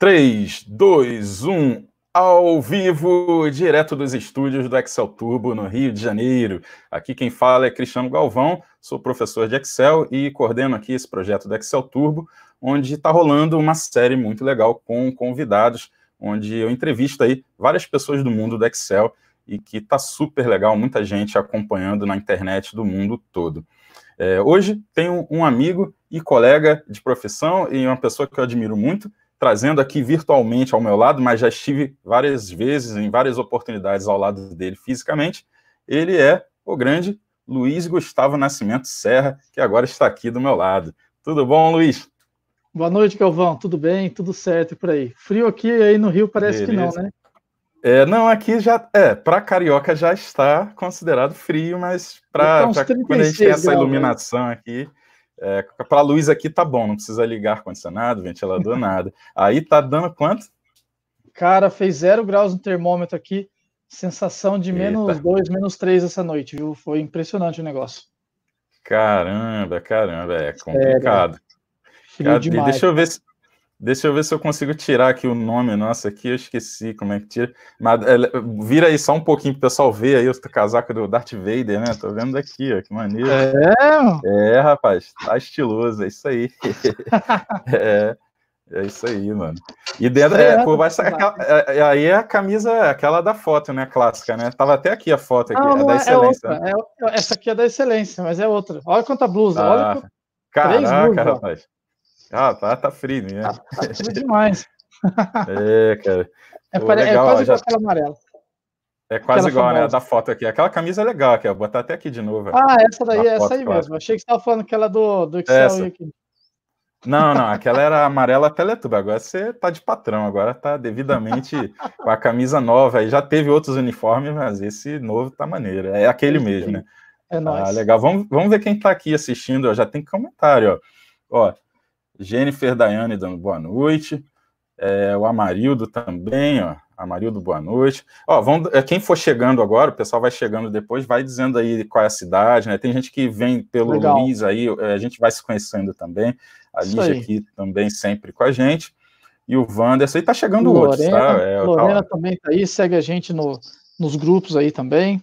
3, 2, 1, ao vivo, direto dos estúdios do Excel Turbo, no Rio de Janeiro. Aqui quem fala é Cristiano Galvão, sou professor de Excel e coordeno aqui esse projeto do Excel Turbo, onde está rolando uma série muito legal com convidados, onde eu entrevisto aí várias pessoas do mundo do Excel e que está super legal, muita gente acompanhando na internet do mundo todo. É, hoje tenho um amigo e colega de profissão e uma pessoa que eu admiro muito, trazendo aqui virtualmente ao meu lado, mas já estive várias vezes, em várias oportunidades ao lado dele fisicamente, ele é o grande Luiz Gustavo Nascimento Serra, que agora está aqui do meu lado. Tudo bom, Luiz? Boa noite, Galvão. Tudo bem? Tudo certo por aí? Frio aqui aí no Rio parece Beleza. que não, né? É, não, aqui já é, para carioca já está considerado frio, mas para então, quando a gente tem essa né? iluminação aqui, é, para a luz aqui tá bom, não precisa ligar ar condicionado, ventilador, nada. Aí tá dando quanto? Cara, fez zero graus no termômetro aqui, sensação de Eita. menos dois, menos três essa noite, viu? Foi impressionante o negócio. Caramba, caramba, é complicado. Cara, deixa eu ver se Deixa eu ver se eu consigo tirar aqui o nome nossa aqui, eu esqueci como é que tira. Mas, é, vira aí só um pouquinho para o pessoal ver aí o casaco do Darth Vader, né? Tô vendo aqui, ó, que maneiro. É? É, rapaz, tá estiloso, é isso aí. é, é isso aí, mano. E dentro, é, por baixo, aquela, é, é, aí é a camisa, aquela da foto, né, clássica, né? Tava até aqui a foto, aqui, é da Excelência. Outra, essa aqui é da Excelência, mas é outra. Olha quanta blusa, ah, olha... Caraca, rapaz. Ah, tá, tá frio, né? Tá, tá frio demais. é, cara. É, Pô, é legal, é quase já... aquela amarela. É quase aquela igual, né, famosa. né? Da foto aqui. Aquela camisa é legal aqui, ó. Vou botar até aqui de novo. Ah, essa daí, é essa aí quase. mesmo. Achei que você estava falando que ela é do, do Excel essa. aqui. Não, não, aquela era amarela Teletuba. É agora você tá de patrão, agora tá devidamente com a camisa nova. Aí já teve outros uniformes, mas esse novo tá maneiro. É aquele mesmo, né? É ah, nóis. Ah, legal. Vamos, vamos ver quem tá aqui assistindo. Já tem comentário, ó. Ó, Jennifer Daiane dando boa noite. É, o Amarildo também, ó. Amarildo, boa noite. Ó, vamos, é, quem for chegando agora, o pessoal vai chegando depois, vai dizendo aí qual é a cidade, né? Tem gente que vem pelo Legal. Luiz aí, é, a gente vai se conhecendo também. A Lígia aqui também sempre com a gente. E o Wander, aí tá chegando Lorena, outros, tá? É, Lorena tá também tá aí, segue a gente no, nos grupos aí também.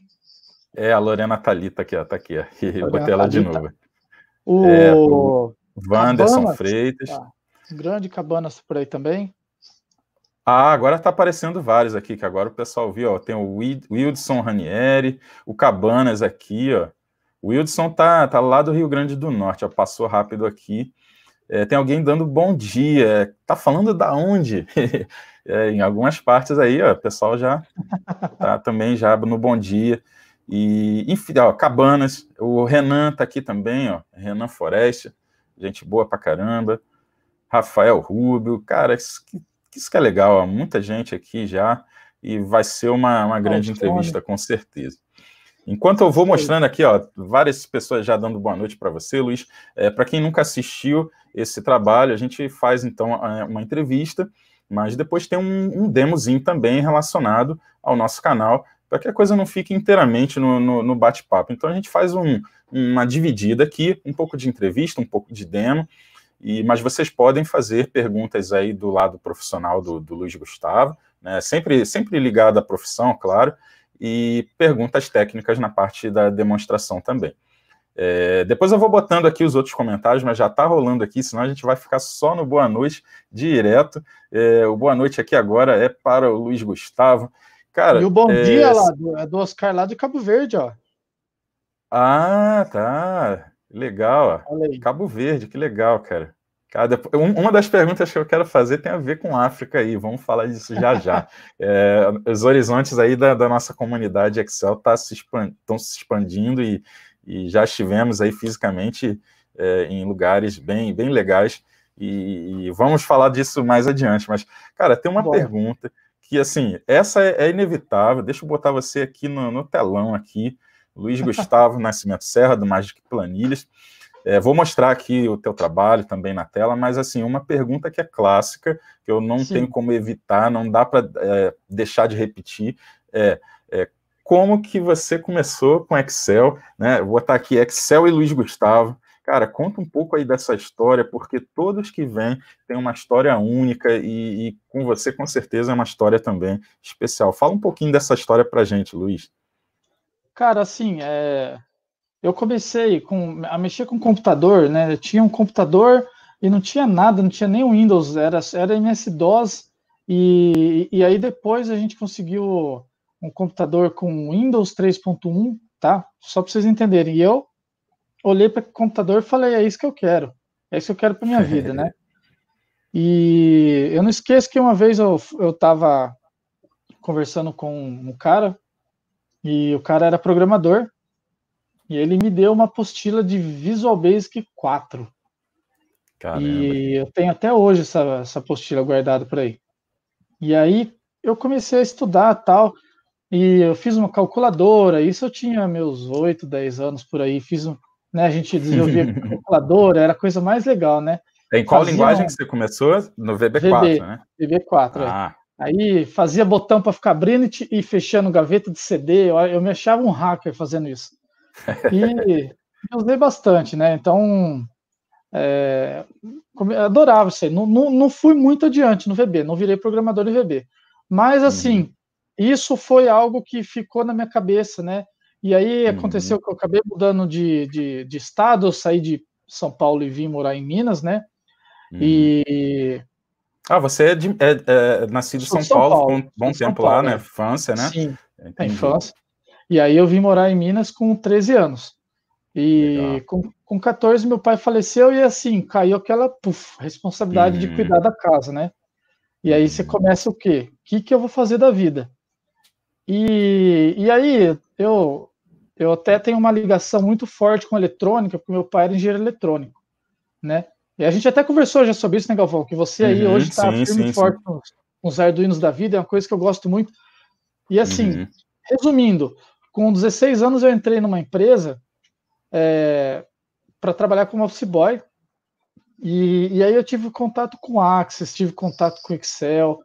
É, a Lorena Thalita aqui, ó, tá aqui, ó. Botei ela Thalita. de novo. O... É, o... Wanderson Cabana, Freitas. Tá. Grande Cabana por aí também. Ah, agora está aparecendo vários aqui, que agora o pessoal viu, ó, tem o Wildson Ranieri, o Cabanas aqui, ó. O Wildson tá, tá lá do Rio Grande do Norte, ó, passou rápido aqui. É, tem alguém dando bom dia. É, tá falando da onde? é, em algumas partes aí, ó, o pessoal já tá também já no bom dia. E, enfim, ó, Cabanas, o Renan tá aqui também, ó, Renan Floresta gente boa pra caramba. Rafael Rubio, cara, isso que, isso que é legal, ó, muita gente aqui já, e vai ser uma, uma grande entrevista, com certeza. Enquanto eu vou mostrando aqui, ó, várias pessoas já dando boa noite para você, Luiz. É, para quem nunca assistiu esse trabalho, a gente faz então é, uma entrevista, mas depois tem um, um demozinho também relacionado ao nosso canal para que a coisa não fique inteiramente no, no, no bate-papo. Então a gente faz um, uma dividida aqui, um pouco de entrevista, um pouco de demo, e, mas vocês podem fazer perguntas aí do lado profissional do, do Luiz Gustavo, né, sempre, sempre ligado à profissão, claro, e perguntas técnicas na parte da demonstração também. É, depois eu vou botando aqui os outros comentários, mas já está rolando aqui, senão a gente vai ficar só no boa noite direto. É, o boa noite aqui agora é para o Luiz Gustavo. Cara, e o Bom é... Dia lá, do, é do Oscar lá de Cabo Verde, ó. Ah, tá. Legal, ó. Cabo Verde, que legal, cara. Cara, uma das perguntas que eu quero fazer tem a ver com África aí, vamos falar disso já já. É, os horizontes aí da, da nossa comunidade Excel estão tá se, se expandindo e, e, já estivemos aí fisicamente é, em lugares bem, bem legais e, e, vamos falar disso mais adiante. Mas, cara, tem uma Bom. pergunta que assim, essa é, é, inevitável. Deixa eu botar você aqui no, no telão aqui, Luiz Gustavo Nascimento Serra do Magic Planilhas. É, vou mostrar aqui o teu trabalho também na tela, mas assim, uma pergunta que é clássica, que eu não Sim. tenho como evitar, não dá para é, deixar de repetir, é, é, como que você começou com Excel, né? Vou botar aqui Excel e Luiz Gustavo, Cara, conta um pouco aí dessa história, porque todos que vêm têm uma história única e, e, com você, com certeza, é uma história também especial. Fala um pouquinho dessa história pra gente, Luiz. Cara, assim, é... eu comecei com... a mexer com computador, né? Eu tinha um computador e não tinha nada, não tinha nem o Windows, era, era MS-DOS. E, e aí depois a gente conseguiu um computador com Windows 3.1, tá? Só para vocês entenderem. E eu olhei para o computador e falei: é isso que eu quero, é isso que eu quero para minha vida, né? E eu não esqueço que uma vez eu, eu conversando com um cara, e o cara era programador, e ele me deu uma apostila de Visual Basic 4. Caramba. E eu tenho até hoje essa, essa apostila guardada por aí. E aí eu comecei a estudar tal, e eu fiz uma calculadora, isso eu tinha meus 8, 10 anos por aí, fiz um, né? A gente desenvolvia calculadora, era a coisa mais legal, né? Em qual fazia linguagem um... que você começou? No VB4, VB, né? VB4, é. ah. Aí fazia botão para ficar abrindo e fechando gaveta de CD. Eu, eu me achava um hacker fazendo isso. E eu usei bastante, né? Então, é, adorava isso aí. Não, não, não, fui muito adiante no VB, não virei programador de VB. Mas, assim, uhum. isso foi algo que ficou na minha cabeça, né? E aí uhum. aconteceu uhum. que eu acabei mudando de, de, de, estado, eu saí de São Paulo e vim morar em Minas, né? Uhum. E. Ah, você é, de, é, é nascido em São, São, Paulo, Paulo. um bom São tempo Paulo, lá, é. né? Infância, né? Sim, Entendi. É infância. E aí eu vim morar em Minas com 13 anos. E com, com 14 meu pai faleceu e assim, caiu aquela puff, responsabilidade uhum. de cuidar da casa, né? E aí você uhum. começa o quê? O que, que eu vou fazer da vida? E, e aí eu eu até tenho uma ligação muito forte com eletrônica, porque meu pai era engenheiro eletrônico, né? E a gente até conversou já sobre isso, né, Galvão? Que você aí uhum, hoje está firme e forte sim. com os arduinos da vida, é uma coisa que eu gosto muito. E assim, uhum. resumindo, com 16 anos eu entrei numa empresa é, para trabalhar como office boy. E, e, aí eu tive contato com Axis, tive contato com Excel.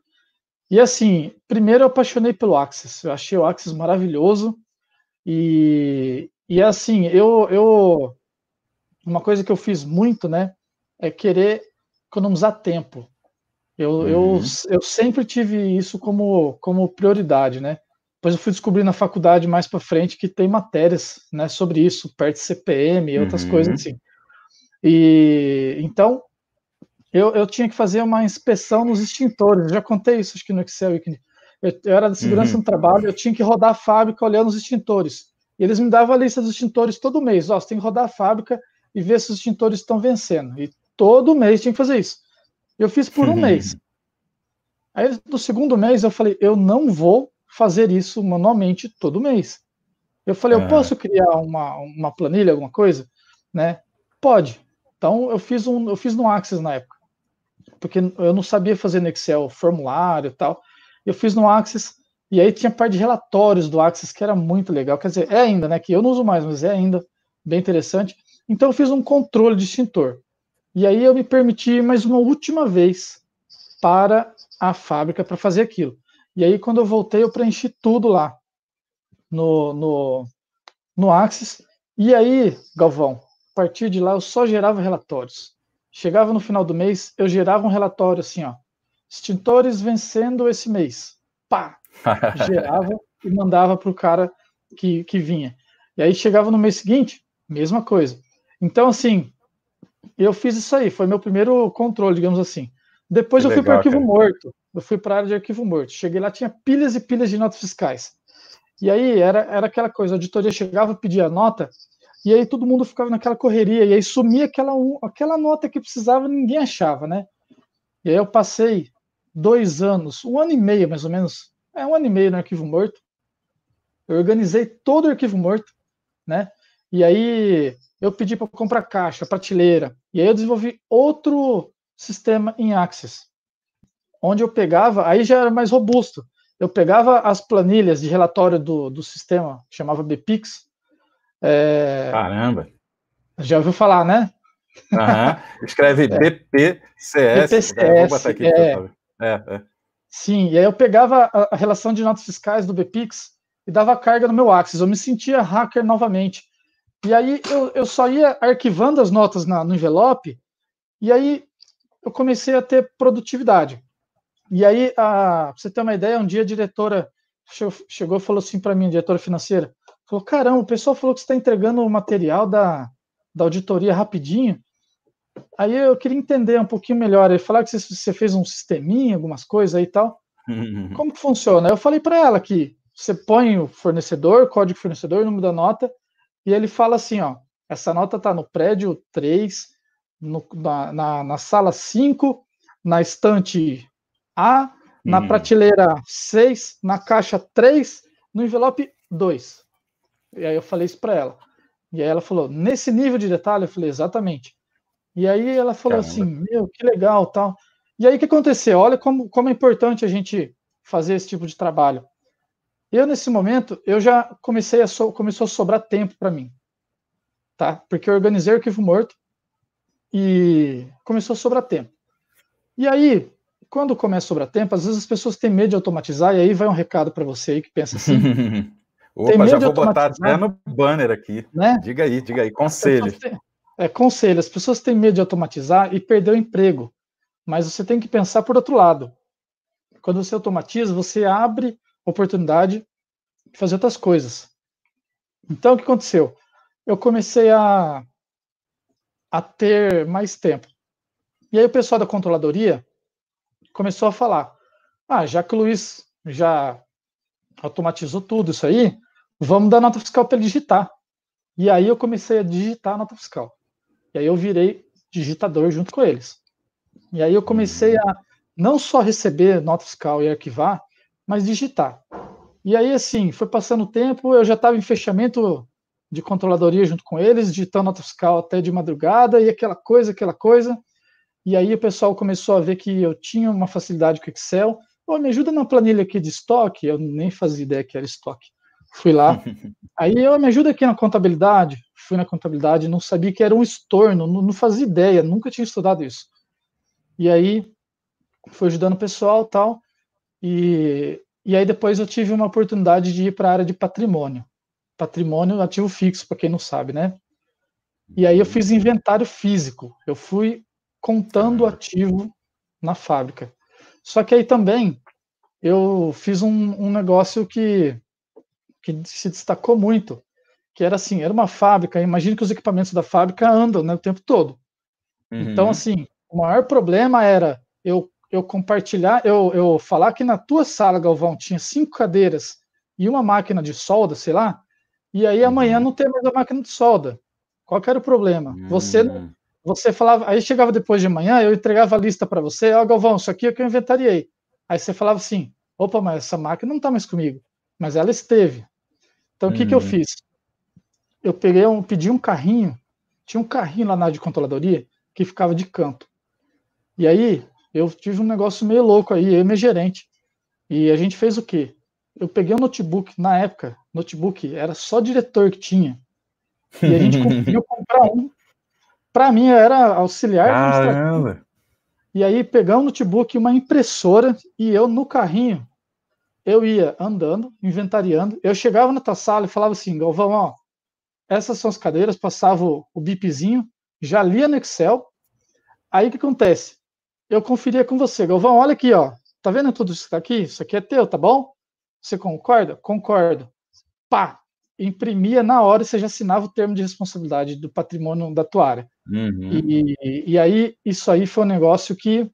E assim, primeiro eu apaixonei pelo Axis. Eu achei o Axis maravilhoso. E, e assim, eu, eu. Uma coisa que eu fiz muito, né? É querer economizar tempo. Eu, uhum. eu, eu sempre tive isso como, como prioridade, né? Depois eu fui descobrir na faculdade mais para frente que tem matérias né, sobre isso, perto de CPM e outras uhum. coisas assim. E então eu, eu tinha que fazer uma inspeção nos extintores. Eu já contei isso acho que no Excel Weekend. Eu, eu era de segurança uhum. no trabalho, eu tinha que rodar a fábrica olhando os extintores. E eles me davam a lista dos extintores todo mês. Ó, você tem que rodar a fábrica e ver se os extintores estão vencendo. E todo mês tinha que fazer isso. Eu fiz por um uhum. mês. Aí, no segundo mês, eu falei, eu não vou fazer isso manualmente todo mês. Eu falei, eu é. posso criar uma, uma planilha, alguma coisa? Né? Pode. Então, eu fiz, um, eu fiz no Axis na época. Porque eu não sabia fazer no Excel formulário e tal eu fiz no Axis, e aí tinha parte de relatórios do Axis que era muito legal. Quer dizer, é ainda, né? Que eu não uso mais, mas é ainda bem interessante. Então eu fiz um controle de extintor. E aí eu me permiti mais uma última vez para a fábrica para fazer aquilo. E aí quando eu voltei, eu preenchi tudo lá no, no, no Axis. E aí, Galvão, a partir de lá eu só gerava relatórios. Chegava no final do mês, eu gerava um relatório assim, ó extintores vencendo esse mês. Pá! Gerava e mandava para o cara que, que vinha. E aí chegava no mês seguinte, mesma coisa. Então, assim, eu fiz isso aí, foi meu primeiro controle, digamos assim. Depois que eu fui para arquivo cara. morto. Eu fui para a área de arquivo morto. Cheguei lá, tinha pilhas e pilhas de notas fiscais. E aí era, era aquela coisa, a auditoria chegava, pedia a nota, e aí todo mundo ficava naquela correria, e aí sumia aquela, aquela nota que precisava ninguém achava, né? E aí eu passei dois anos, um ano e meio mais ou menos, é um ano e meio no arquivo morto. Eu organizei todo o arquivo morto, né? E aí eu pedi para comprar caixa, prateleira, e aí eu desenvolvi outro sistema em Access onde eu pegava, aí já era mais robusto. Eu pegava as planilhas de relatório do, do sistema, chamava BPix. É... Caramba! Já ouviu falar, né? Uhum. Escreve é. BPCS. BPCS. Né? Vou botar aqui, é, é, é. Sim, e aí eu pegava a, relação de notas fiscais do BPix e dava carga no meu Axis. Eu me sentia hacker novamente. E aí eu, eu só ia arquivando as notas na, no envelope, e aí eu comecei a ter produtividade. E aí, a, pra você ter uma ideia, um dia a diretora chegou e falou assim para mim, a diretora financeira, falou, caramba, o pessoal falou que você está entregando o material da, da auditoria rapidinho, Aí eu queria entender um pouquinho melhor. Ele falou que você fez um sisteminha, algumas coisas aí e tal. Uhum. Como que funciona? Eu falei para ela que você põe o fornecedor, código fornecedor, número da nota, e ele fala assim, ó, essa nota tá no prédio 3, no, na, na, na, sala 5, na estante A, na uhum. prateleira 6, na caixa 3, no envelope 2. E aí eu falei isso para ela. E aí ela falou, nesse nível de detalhe, eu falei, exatamente. E aí ela falou Caramba. assim, meu, que legal, tal. E aí o que aconteceu? Olha como, como é importante a gente fazer esse tipo de trabalho. Eu nesse momento eu já comecei a so, começou a sobrar tempo para mim, tá? Porque eu organizei o arquivo morto e começou a sobrar tempo. E aí quando começa a sobrar tempo, às vezes as pessoas têm medo de automatizar e aí vai um recado para você aí que pensa assim. Opa, já vou botar até no banner aqui. Né? Diga aí, diga aí, conselho. As pessoas, é, conselho, as pessoas têm medo de automatizar e perder o emprego, mas você tem que pensar por outro lado. Quando você automatiza, você abre oportunidade de fazer outras coisas. Então, o que aconteceu? Eu comecei a, a ter mais tempo. E aí o pessoal da controladoria começou a falar: ah, já que o Luiz já automatizou tudo isso aí, vamos dar nota fiscal para ele digitar. E aí eu comecei a digitar a nota fiscal. E aí eu virei digitador junto com eles. E aí eu comecei a não só receber nota fiscal e arquivar, mas digitar. E aí, assim, foi passando o tempo, eu já estava em fechamento de controladoria junto com eles, digitando nota fiscal até de madrugada, e aquela coisa, aquela coisa. E aí o pessoal começou a ver que eu tinha uma facilidade com Excel. Pô, me ajuda na planilha aqui de estoque. Eu nem fazia ideia que era estoque. Fui lá. aí, eu me ajuda aqui na contabilidade fui na contabilidade, não sabia que era um estorno, não, não fazia ideia, nunca tinha estudado isso. E aí fui ajudando o pessoal tal, e, e aí depois eu tive uma oportunidade de ir para a área de patrimônio. Patrimônio ativo fixo, para quem não sabe, né? E aí eu fiz inventário físico, eu fui contando ativo na fábrica. Só que aí também eu fiz um, um negócio que, que se destacou muito que era assim, era uma fábrica, imagina que os equipamentos da fábrica andam né, o tempo todo. Então, uhum. Então, assim, o maior problema era eu, eu compartilhar, eu, eu falar que na tua sala, Galvão, tinha cinco cadeiras e uma máquina de solda, sei lá, e aí amanhã uhum. não tem mais a máquina de solda. Qual que era o problema? Uhum. Você você falava, aí chegava depois de manhã, eu entregava a lista para você, ó, oh, Galvão, isso aqui é o que eu inventariei. Aí você falava assim, opa, mas essa máquina não está mais comigo, mas ela esteve. Então, o uhum. que, que eu uhum. fiz? eu peguei um, pedi um carrinho, tinha um carrinho lá na área de controladoria que ficava de canto. E aí eu tive um negócio meio louco aí, eu e meu gerente. E a gente fez o quê? Eu peguei um notebook, na época, notebook era só diretor que tinha. E a gente conseguiu comprar um. Para mim era auxiliar. Caramba. E aí pegamos um notebook, uma impressora e eu no carrinho eu ia andando, inventariando. Eu chegava na tua sala e falava assim, Galvão, ó, essas são as cadeiras, passava o, bipzinho, já lia no Excel. Aí o que acontece? Eu conferia com você, Galvão, olha aqui, ó. Tá vendo tudo isso que tá aqui? Isso aqui é teu, tá bom? Você concorda? Concordo. Pá! Imprimia na hora e você já assinava o termo de responsabilidade do patrimônio da tua área. Uhum. E, e, e aí, isso aí foi um negócio que,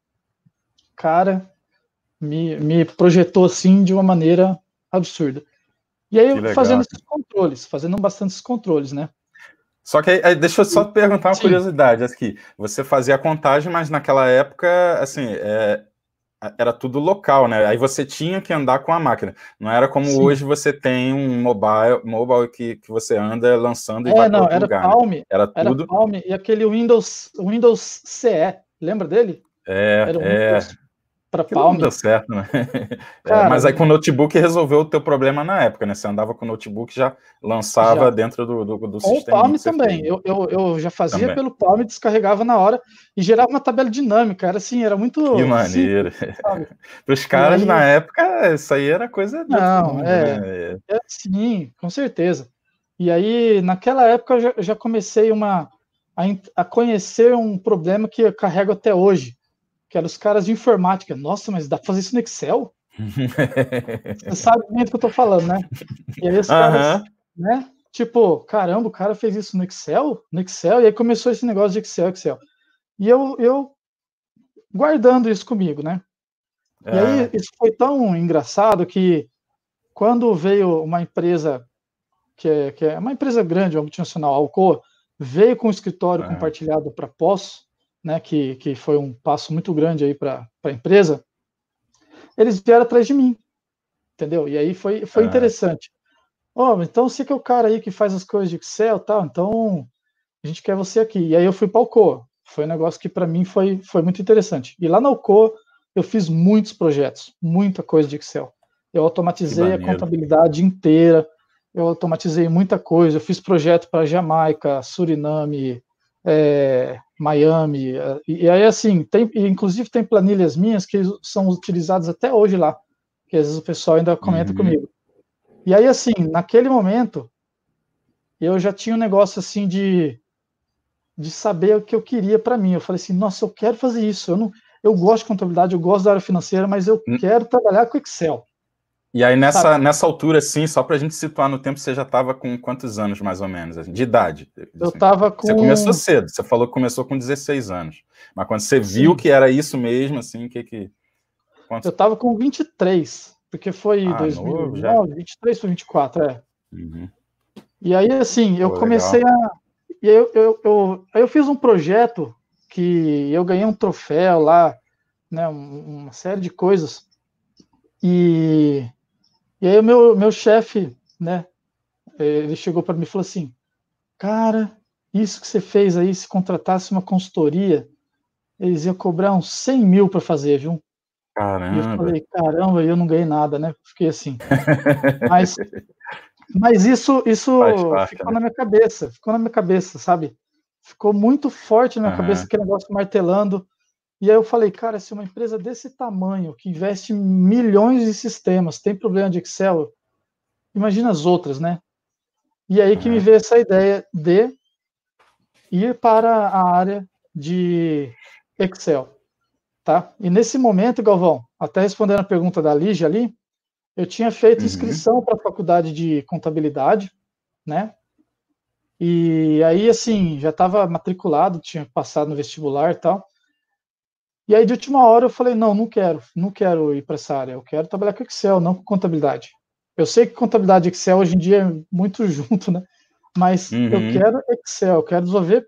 cara, me, me projetou assim de uma maneira absurda. E aí, fazendo esses controles, fazendo bastante esses controles, né? Só que aí, deixa eu só perguntar uma Sim. curiosidade aqui. Você fazia a contagem, mas naquela época, assim, é, é, era tudo local, né? Aí você tinha que andar com a máquina. Não era como Sim. hoje você tem um mobile, mobile que, que você anda lançando e é, vai não, para outro era né? Palm, né? Era tudo. Era Palm e aquele Windows, Windows CE, lembra dele? É, era um é. Windows para Palm. Não deu certo, né? É, Cara, é, mas aí com o notebook resolveu o teu problema na época, né? Você andava com o notebook já lançava já. dentro do, do, do sistema. O Palm também. Eu, eu, eu, já fazia também. pelo Palm, descarregava na hora e gerava uma tabela dinâmica. Era assim, era muito. Que maneiro. Para os caras aí... na época, isso aí era coisa. Não, mundo, é, né? é. Sim, com certeza. E aí, naquela época, eu já, já comecei uma. A, a conhecer um problema que eu carrego até hoje, que eram os caras de informática. Nossa, mas dá pra fazer isso no Excel? Você sabe bem do que eu tô falando, né? E aí os caras, uhum. né? Tipo, caramba, o cara fez isso no Excel? No Excel? E aí começou esse negócio de Excel, Excel. E eu, eu guardando isso comigo, né? É. E aí isso foi tão engraçado que quando veio uma empresa, que é, que é uma empresa grande, uma multinacional, a Alcoa, veio com o escritório é. compartilhado para pos né, que, que foi um passo muito grande aí para a empresa, eles vieram atrás de mim, entendeu? E aí foi, foi ah. interessante. Oh, então você que é o cara aí que faz as coisas de Excel tal, então a gente quer você aqui. E aí eu fui para o COA. Foi um negócio que para mim foi, foi muito interessante. E lá na Alcoa eu fiz muitos projetos, muita coisa de Excel. Eu automatizei a contabilidade inteira, eu automatizei muita coisa. Eu fiz projeto para Jamaica, Suriname, é, Miami. Eh, e aí, assim, tem, inclusive tem planilhas minhas que são utilizadas até hoje lá, que às vezes o pessoal ainda comenta uhum. comigo. E aí, assim, naquele momento, eu já tinha um negócio assim de, de saber o que eu queria para mim. Eu falei assim, nossa, eu quero fazer isso. Eu, não, eu gosto de contabilidade, eu gosto da área financeira, mas eu uhum. quero trabalhar com Excel. E aí, nessa, nessa altura, assim, só pra gente situar no tempo, você já tava com quantos anos, mais ou menos? Assim, de idade? Assim. Eu tava com... Você começou cedo, você falou que começou com 16 anos. Mas quando você viu que era isso mesmo, assim, que que... Quantos... Eu tava com 23, porque foi ah, 2009, já... 23 foi 24, é. Uhum. E aí, assim, eu Pô, comecei legal. a... E eu, eu, eu, eu fiz um projeto que eu ganhei um troféu lá, né, uma série de coisas. E e aí o meu, meu chefe, né, ele chegou para mim e falou assim, cara, isso que você fez aí, se contratasse uma consultoria, eles iam cobrar uns 100 mil para fazer, viu? Caramba. E eu falei, caramba, eu não ganhei nada, né? Fiquei assim. mas, mas isso, isso parte, ficou né? na minha cabeça, ficou na minha cabeça, sabe? Ficou muito forte na minha uhum. cabeça aquele negócio martelando. E aí eu falei, cara, se uma empresa desse tamanho, que investe milhões de sistemas, tem problema de Excel, imagina as outras, né? E aí que me é. veio essa ideia de ir para a área de Excel, tá? E nesse momento, Galvão, até respondendo a pergunta da Lígia ali, eu tinha feito uhum. inscrição uhum. para a faculdade de contabilidade, né? E aí, assim, já estava matriculado, tinha passado no vestibular e tal. E aí, de última hora, eu falei: não, não quero, não quero ir para essa área, eu quero trabalhar com Excel, não com contabilidade. Eu sei que contabilidade e Excel hoje em dia é muito junto, né? Mas uhum. eu quero Excel, eu quero desenvolver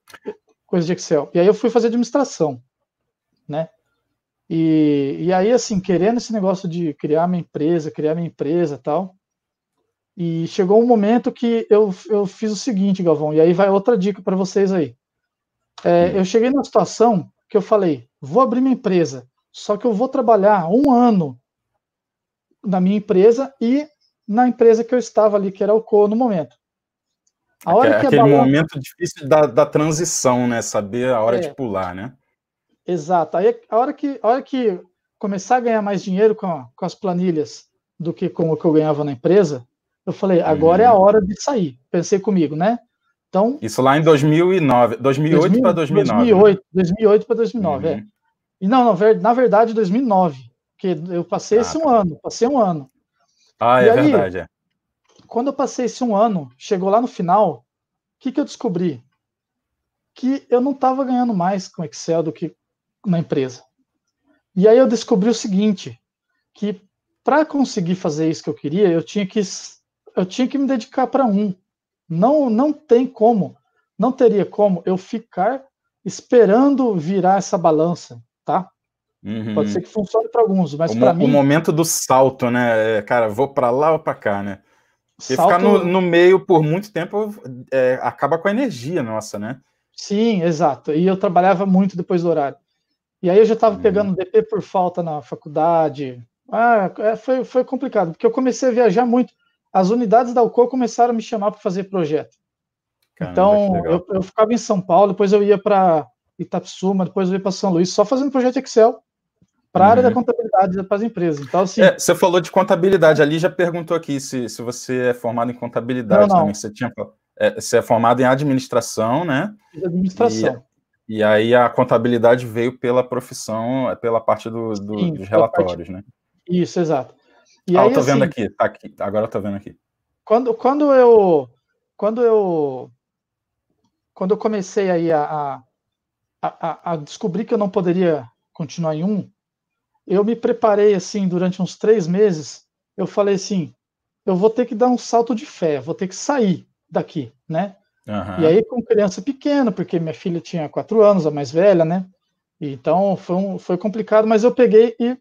coisas de Excel. E aí eu fui fazer administração, né? E, e aí, assim, querendo esse negócio de criar minha empresa, criar minha empresa tal. E chegou um momento que eu, eu fiz o seguinte, Galvão, e aí vai outra dica para vocês aí. É, hum. eu cheguei numa situação que eu falei, vou abrir minha empresa, só que eu vou trabalhar um ano na minha empresa e na empresa que eu estava ali, que era o Co no momento. A hora Aquele que a balança... momento difícil da, da transição, né? Saber a hora é. de pular, né? Exato. Aí a hora que, a hora que começar a ganhar mais dinheiro com, a, com as planilhas do que com o que eu ganhava na empresa, eu falei, agora hum. é a uhum. hora de sair. Pensei comigo, né? Então, Isso lá em 2009, 2008 para 2009. 2008, 2008 para 2009, uhum. é. E não, não, na verdade 2009, porque eu passei ah, esse um tá. ano, passei um ano. Ah, e é aí, verdade, é. Quando eu passei esse um ano, chegou lá no final, o que, que eu descobri? Que eu não estava ganhando mais com Excel do que na empresa. E aí eu descobri o seguinte, que para conseguir fazer isso que eu queria, eu tinha que eu tinha que me dedicar para um. Não, não tem como, não teria como eu ficar esperando virar essa balança, tá? Uhum. Pode ser que funcione para alguns, mas para mim. O momento do salto, né? É, cara, vou para lá ou para cá, né? Se salto... ficar no, no, meio por muito tempo é, acaba com a energia nossa, né? Sim, exato. E eu trabalhava muito depois do horário. E aí eu já estava uhum. pegando DP por falta na faculdade. Ah, é, foi, foi complicado, porque eu comecei a viajar muito as unidades da UCO começaram a me chamar para fazer projeto. Caramba, então, eu, eu, ficava em São Paulo, depois eu ia para Itapsuma, depois eu ia para São Luís, só fazendo projeto Excel para a área da uhum. contabilidade para as empresas. Então, assim, é, você falou de contabilidade, ali já perguntou aqui se, se você é formado em contabilidade não, não. também. Você, tinha, é, você é formado em administração, né? administração. E, e, aí a contabilidade veio pela profissão, pela parte do, do, Sim, dos relatórios, parte... né? Isso, exato. E ah, aí, eu tô assim, vendo aqui, tá aqui, agora eu tô vendo aqui. Quando, quando eu. Quando eu. Quando eu comecei aí a, a, a, a descobrir que eu não poderia continuar em um, eu me preparei assim durante uns três meses. Eu falei assim: eu vou ter que dar um salto de fé, vou ter que sair daqui, né? Uhum. E aí, com criança pequena, porque minha filha tinha quatro anos, a mais velha, né? Então foi, um, foi complicado, mas eu peguei e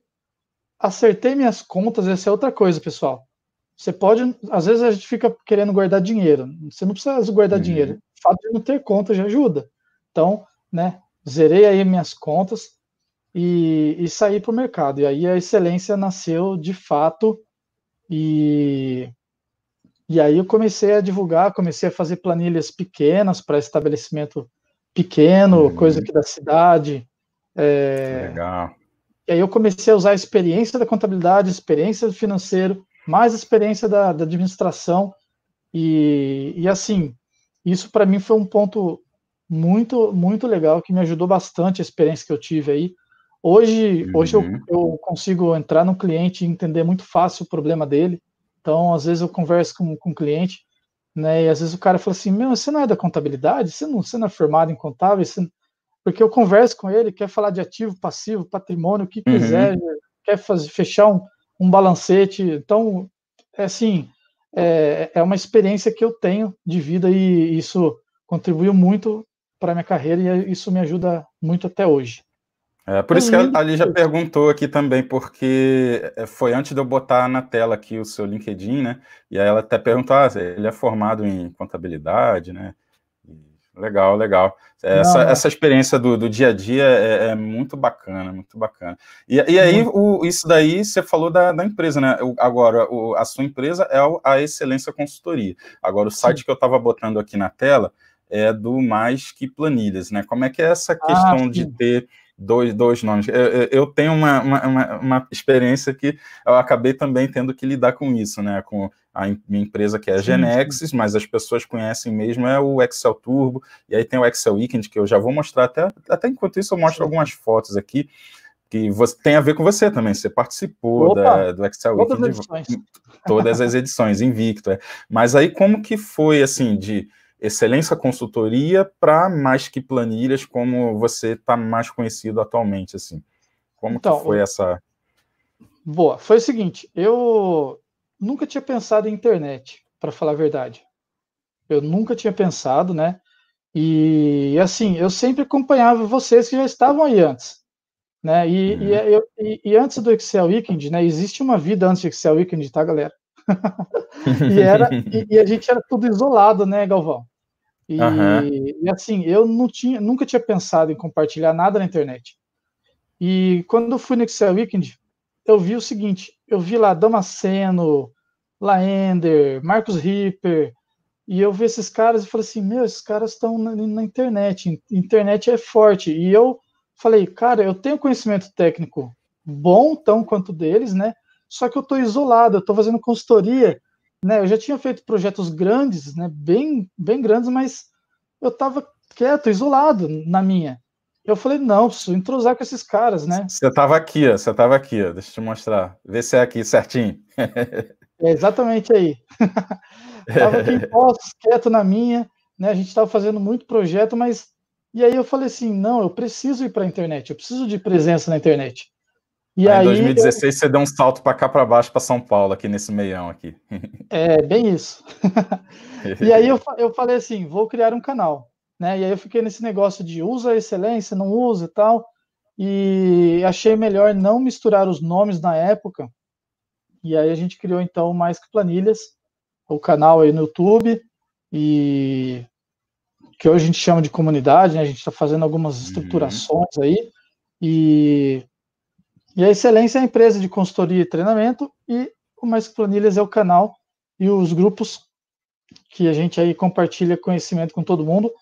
acertei minhas contas, essa é outra coisa, pessoal. Você pode, às vezes a gente fica querendo guardar dinheiro. Você não precisa guardar uhum. dinheiro. O fato de não ter conta já ajuda. Então, né, zerei aí minhas contas e, e saí para o mercado. E aí a excelência nasceu de fato e e aí eu comecei a divulgar, comecei a fazer planilhas pequenas para estabelecimento pequeno, uhum. coisa aqui da cidade. É, Legal. E aí eu comecei a usar a experiência da contabilidade, experiência do financeiro, mais a experiência da, da administração. E, e assim, isso para mim foi um ponto muito, muito legal, que me ajudou bastante a experiência que eu tive aí. Hoje, uhum. hoje eu, uhum. eu, consigo entrar no cliente e entender muito fácil o problema dele. Então, às vezes eu converso com, com o cliente, né? E às vezes o cara fala assim, meu, você não é da contabilidade? Você não, você não é formado em contábil? Você, porque eu converso com ele, quer falar de ativo, passivo, patrimônio, o que uhum. quiser, quer fazer, fechar um, um balancete. Então, é assim, é, é uma experiência que eu tenho de vida e isso contribuiu muito para minha carreira e é, isso me ajuda muito até hoje. É, por é isso lindo. que a Lígia perguntou aqui também, porque é, foi antes de eu botar na tela aqui o seu LinkedIn, né? E aí ela até perguntou, ah, ele é formado em contabilidade, né? Legal, legal. É, essa, Não, essa experiência do, do dia a dia é, é muito bacana, muito bacana. E, e aí, o, isso daí, você falou da, da empresa, né? O, agora, o, a sua empresa é a Excelência Consultoria. Agora, o site Sim. que eu estava botando aqui na tela é do Mais Que Planilhas, né? Como é que é essa ah, questão ah, de ter dois, dois nomes. Eu, eu tenho uma, uma, uma, experiência que eu acabei também tendo que lidar com isso, né? Com a minha empresa que é a Genexis, mas as pessoas conhecem mesmo é o Excel Turbo, e aí tem o Excel Weekend, que eu já vou mostrar até, até enquanto isso eu mostro Sim. algumas fotos aqui, que você, tem a ver com você também, você participou da, do Excel Weekend. Todas as edições. todas as edições, invicto. É. Mas aí como que foi, assim, de Excelência Consultoria para mais que planilhas, como você está mais conhecido atualmente, assim. Como então, que foi essa? Boa, foi o seguinte, eu nunca tinha pensado em internet, para falar a verdade. Eu nunca tinha pensado, né? E assim, eu sempre acompanhava vocês que já estavam aí antes. Né? E, uhum. e, eu, e, e antes do Excel Weekend, né? Existe uma vida antes do Excel Weekend, tá, galera? e, era, e, e, a gente era tudo isolado, né, Galvão? E, uhum. e assim, eu não tinha, nunca tinha pensado em compartilhar nada na internet. E quando eu fui no Excel Weekend, eu vi o seguinte: eu vi lá Damasceno, Laender, Marcos Ripper, e eu vi esses caras e falei assim: meu, esses caras estão na, na, internet, internet é forte. E eu falei, cara, eu tenho conhecimento técnico bom, tão quanto deles, né? só que eu estou isolado, eu estou fazendo consultoria, né? Eu já tinha feito projetos grandes, né? Bem, bem grandes, mas eu estava quieto, isolado na minha. Eu falei, não, preciso entrosar com esses caras, né? Você estava aqui, ó, você estava aqui, ó, deixa eu te mostrar. Vê se é aqui certinho. é exatamente aí. Estava aqui em postos, quieto na minha, né? A gente estava fazendo muito projeto, mas e aí eu falei assim, não, eu preciso ir para a internet, eu preciso de presença na internet. E aí, aí, em 2016 eu... você deu um salto para cá para baixo para São Paulo aqui nesse meião aqui. É bem isso. e aí eu, eu falei assim, vou criar um canal, né? E aí eu fiquei nesse negócio de usa a excelência, não usa e tal, e achei melhor não misturar os nomes na época. E aí a gente criou então mais que planilhas, o canal aí no YouTube e que hoje a gente chama de comunidade, né? A gente está fazendo algumas uhum. estruturações uhum. aí e e a Excelência é a empresa de consultoria e treinamento, e o Mais Planilhas é o canal e os grupos que a gente aí compartilha conhecimento com todo mundo,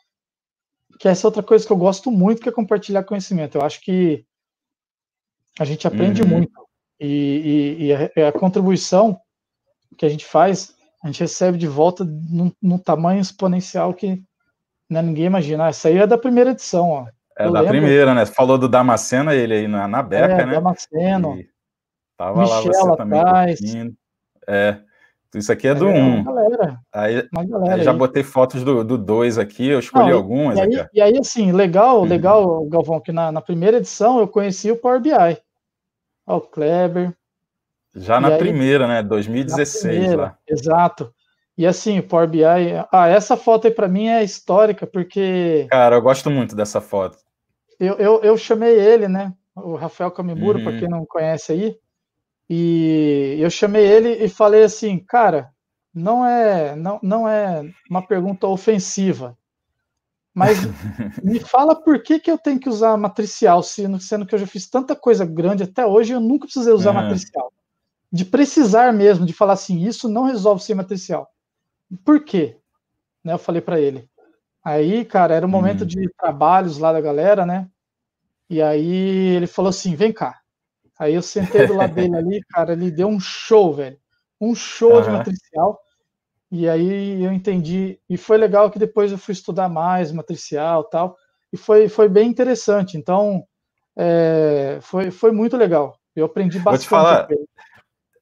que essa é outra coisa que eu gosto muito, que é compartilhar conhecimento. Eu acho que a gente aprende uhum. muito. E, e, e a, a, contribuição que a gente faz, a gente recebe de volta num, num tamanho exponencial que né, ninguém imagina. essa aí é da primeira edição, ó. É, da primeira, né? Você falou do Damasceno, ele aí na, na beca, é, né? Damasceno. E tava lá você também atrás. É. Isso aqui é do 1. É, um. Galera, aí, galera aí já botei fotos do 2 do aqui, eu escolhi Não, algumas. E aí, aqui, e aí, assim, legal, uhum. legal, Galvão, que na, na, primeira edição eu conheci o Power BI. Ó, o Kleber. Já e na aí, primeira, né? 2016 primeira, lá. Exato. E assim, o Power BI. Ah, essa foto aí para mim é histórica, porque. Cara, eu gosto muito dessa foto eu, eu, eu chamei ele, né? O Rafael Camimuro, uhum. para quem não conhece aí. E eu chamei ele e falei assim, cara, não é, não, não é uma pergunta ofensiva, mas me fala por que, que eu tenho que usar matricial, sendo, sendo que eu já fiz tanta coisa grande até hoje e eu nunca precisei usar uhum. matricial. De precisar mesmo, de falar assim, isso não resolve ser matricial. Por quê? Né, eu falei para ele. Aí, cara, era um momento uhum. de trabalhos lá da galera, né? E aí ele falou assim: vem cá. Aí eu sentei do lado dele ali, cara, ele deu um show, velho. Um show uhum. de matricial. E aí eu entendi. E foi legal que depois eu fui estudar mais matricial tal. E foi, foi bem interessante. Então, é, foi, foi muito legal. Eu aprendi bastante. Vou te falar,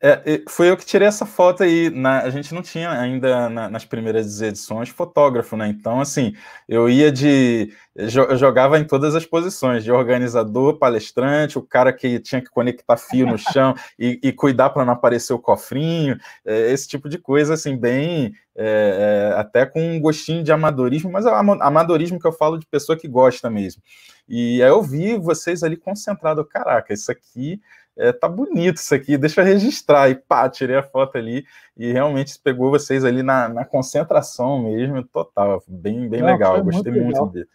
é, foi eu que tirei essa foto aí. Na, a gente não tinha ainda na, nas primeiras edições fotógrafo, né? Então, assim, eu ia de. Eu jogava em todas as posições, de organizador, palestrante, o cara que tinha que conectar fio no chão e, e cuidar para não aparecer o cofrinho, é, esse tipo de coisa, assim, bem. É, é até com um gostinho de amadorismo, mas é o amadorismo que eu falo de pessoa que gosta mesmo. E aí eu vi vocês ali concentrado, caraca, isso aqui é, tá bonito isso aqui, deixa eu registrar. E pá, tirei a foto ali e realmente pegou vocês ali na, na concentração mesmo, total. Bem, bem Não, legal, gostei muito, legal. muito dele.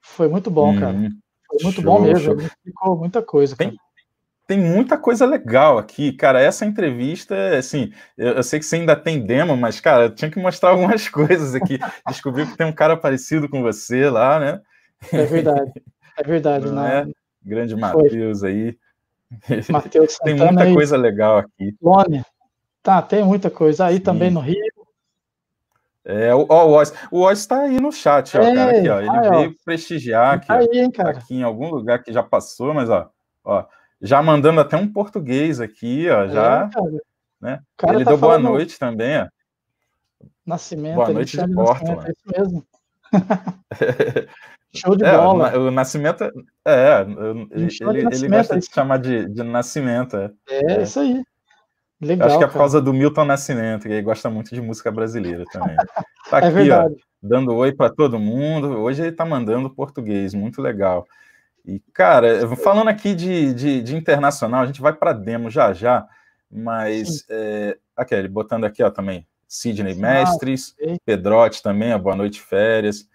Foi muito bom, hum, cara. Uhum. Foi muito show, bom mesmo. Ficou muita coisa, cara. Tem, tem muita coisa legal aqui, cara. Essa entrevista, assim, eu, eu, sei que você ainda tem demo, mas, cara, eu tinha que mostrar algumas coisas aqui. Descobri que tem um cara parecido com você lá, né? É verdade, é verdade, né? Grande Matheus aí. Matheus Tem muita aí. coisa legal aqui. Lone. Tá, tem muita coisa. Aí Sim. também no Rio. É, ó, o Oz. O Oz está aí no chat, ó, Ei, cara. Aqui, ó. Ele ai, veio ó. prestigiar aqui, tá aí, hein, cara. aqui em algum lugar que já passou, mas ó, ó, já mandando até um português aqui, ó. É, já. É, Né? Cara ele tá deu boa noite também, ó. Nascimento. Boa noite de Porto. É isso mesmo. Show de é, bola. O, Nascimento. É, é ele, nascimento, ele gosta de chamar de, de Nascimento. É, é, isso aí. Legal, acho que é por causa do Milton Nascimento, que ele gosta muito de música brasileira também. Tá é aqui, é verdade. ó, dando oi para todo mundo. Hoje ele tá mandando português, muito legal. E, cara, falando aqui de, de, de internacional, a gente vai para demo já já, mas. É, aqui, ele botando aqui, ó, também. Sidney Mestres, Pedrote também, ó, boa noite, férias.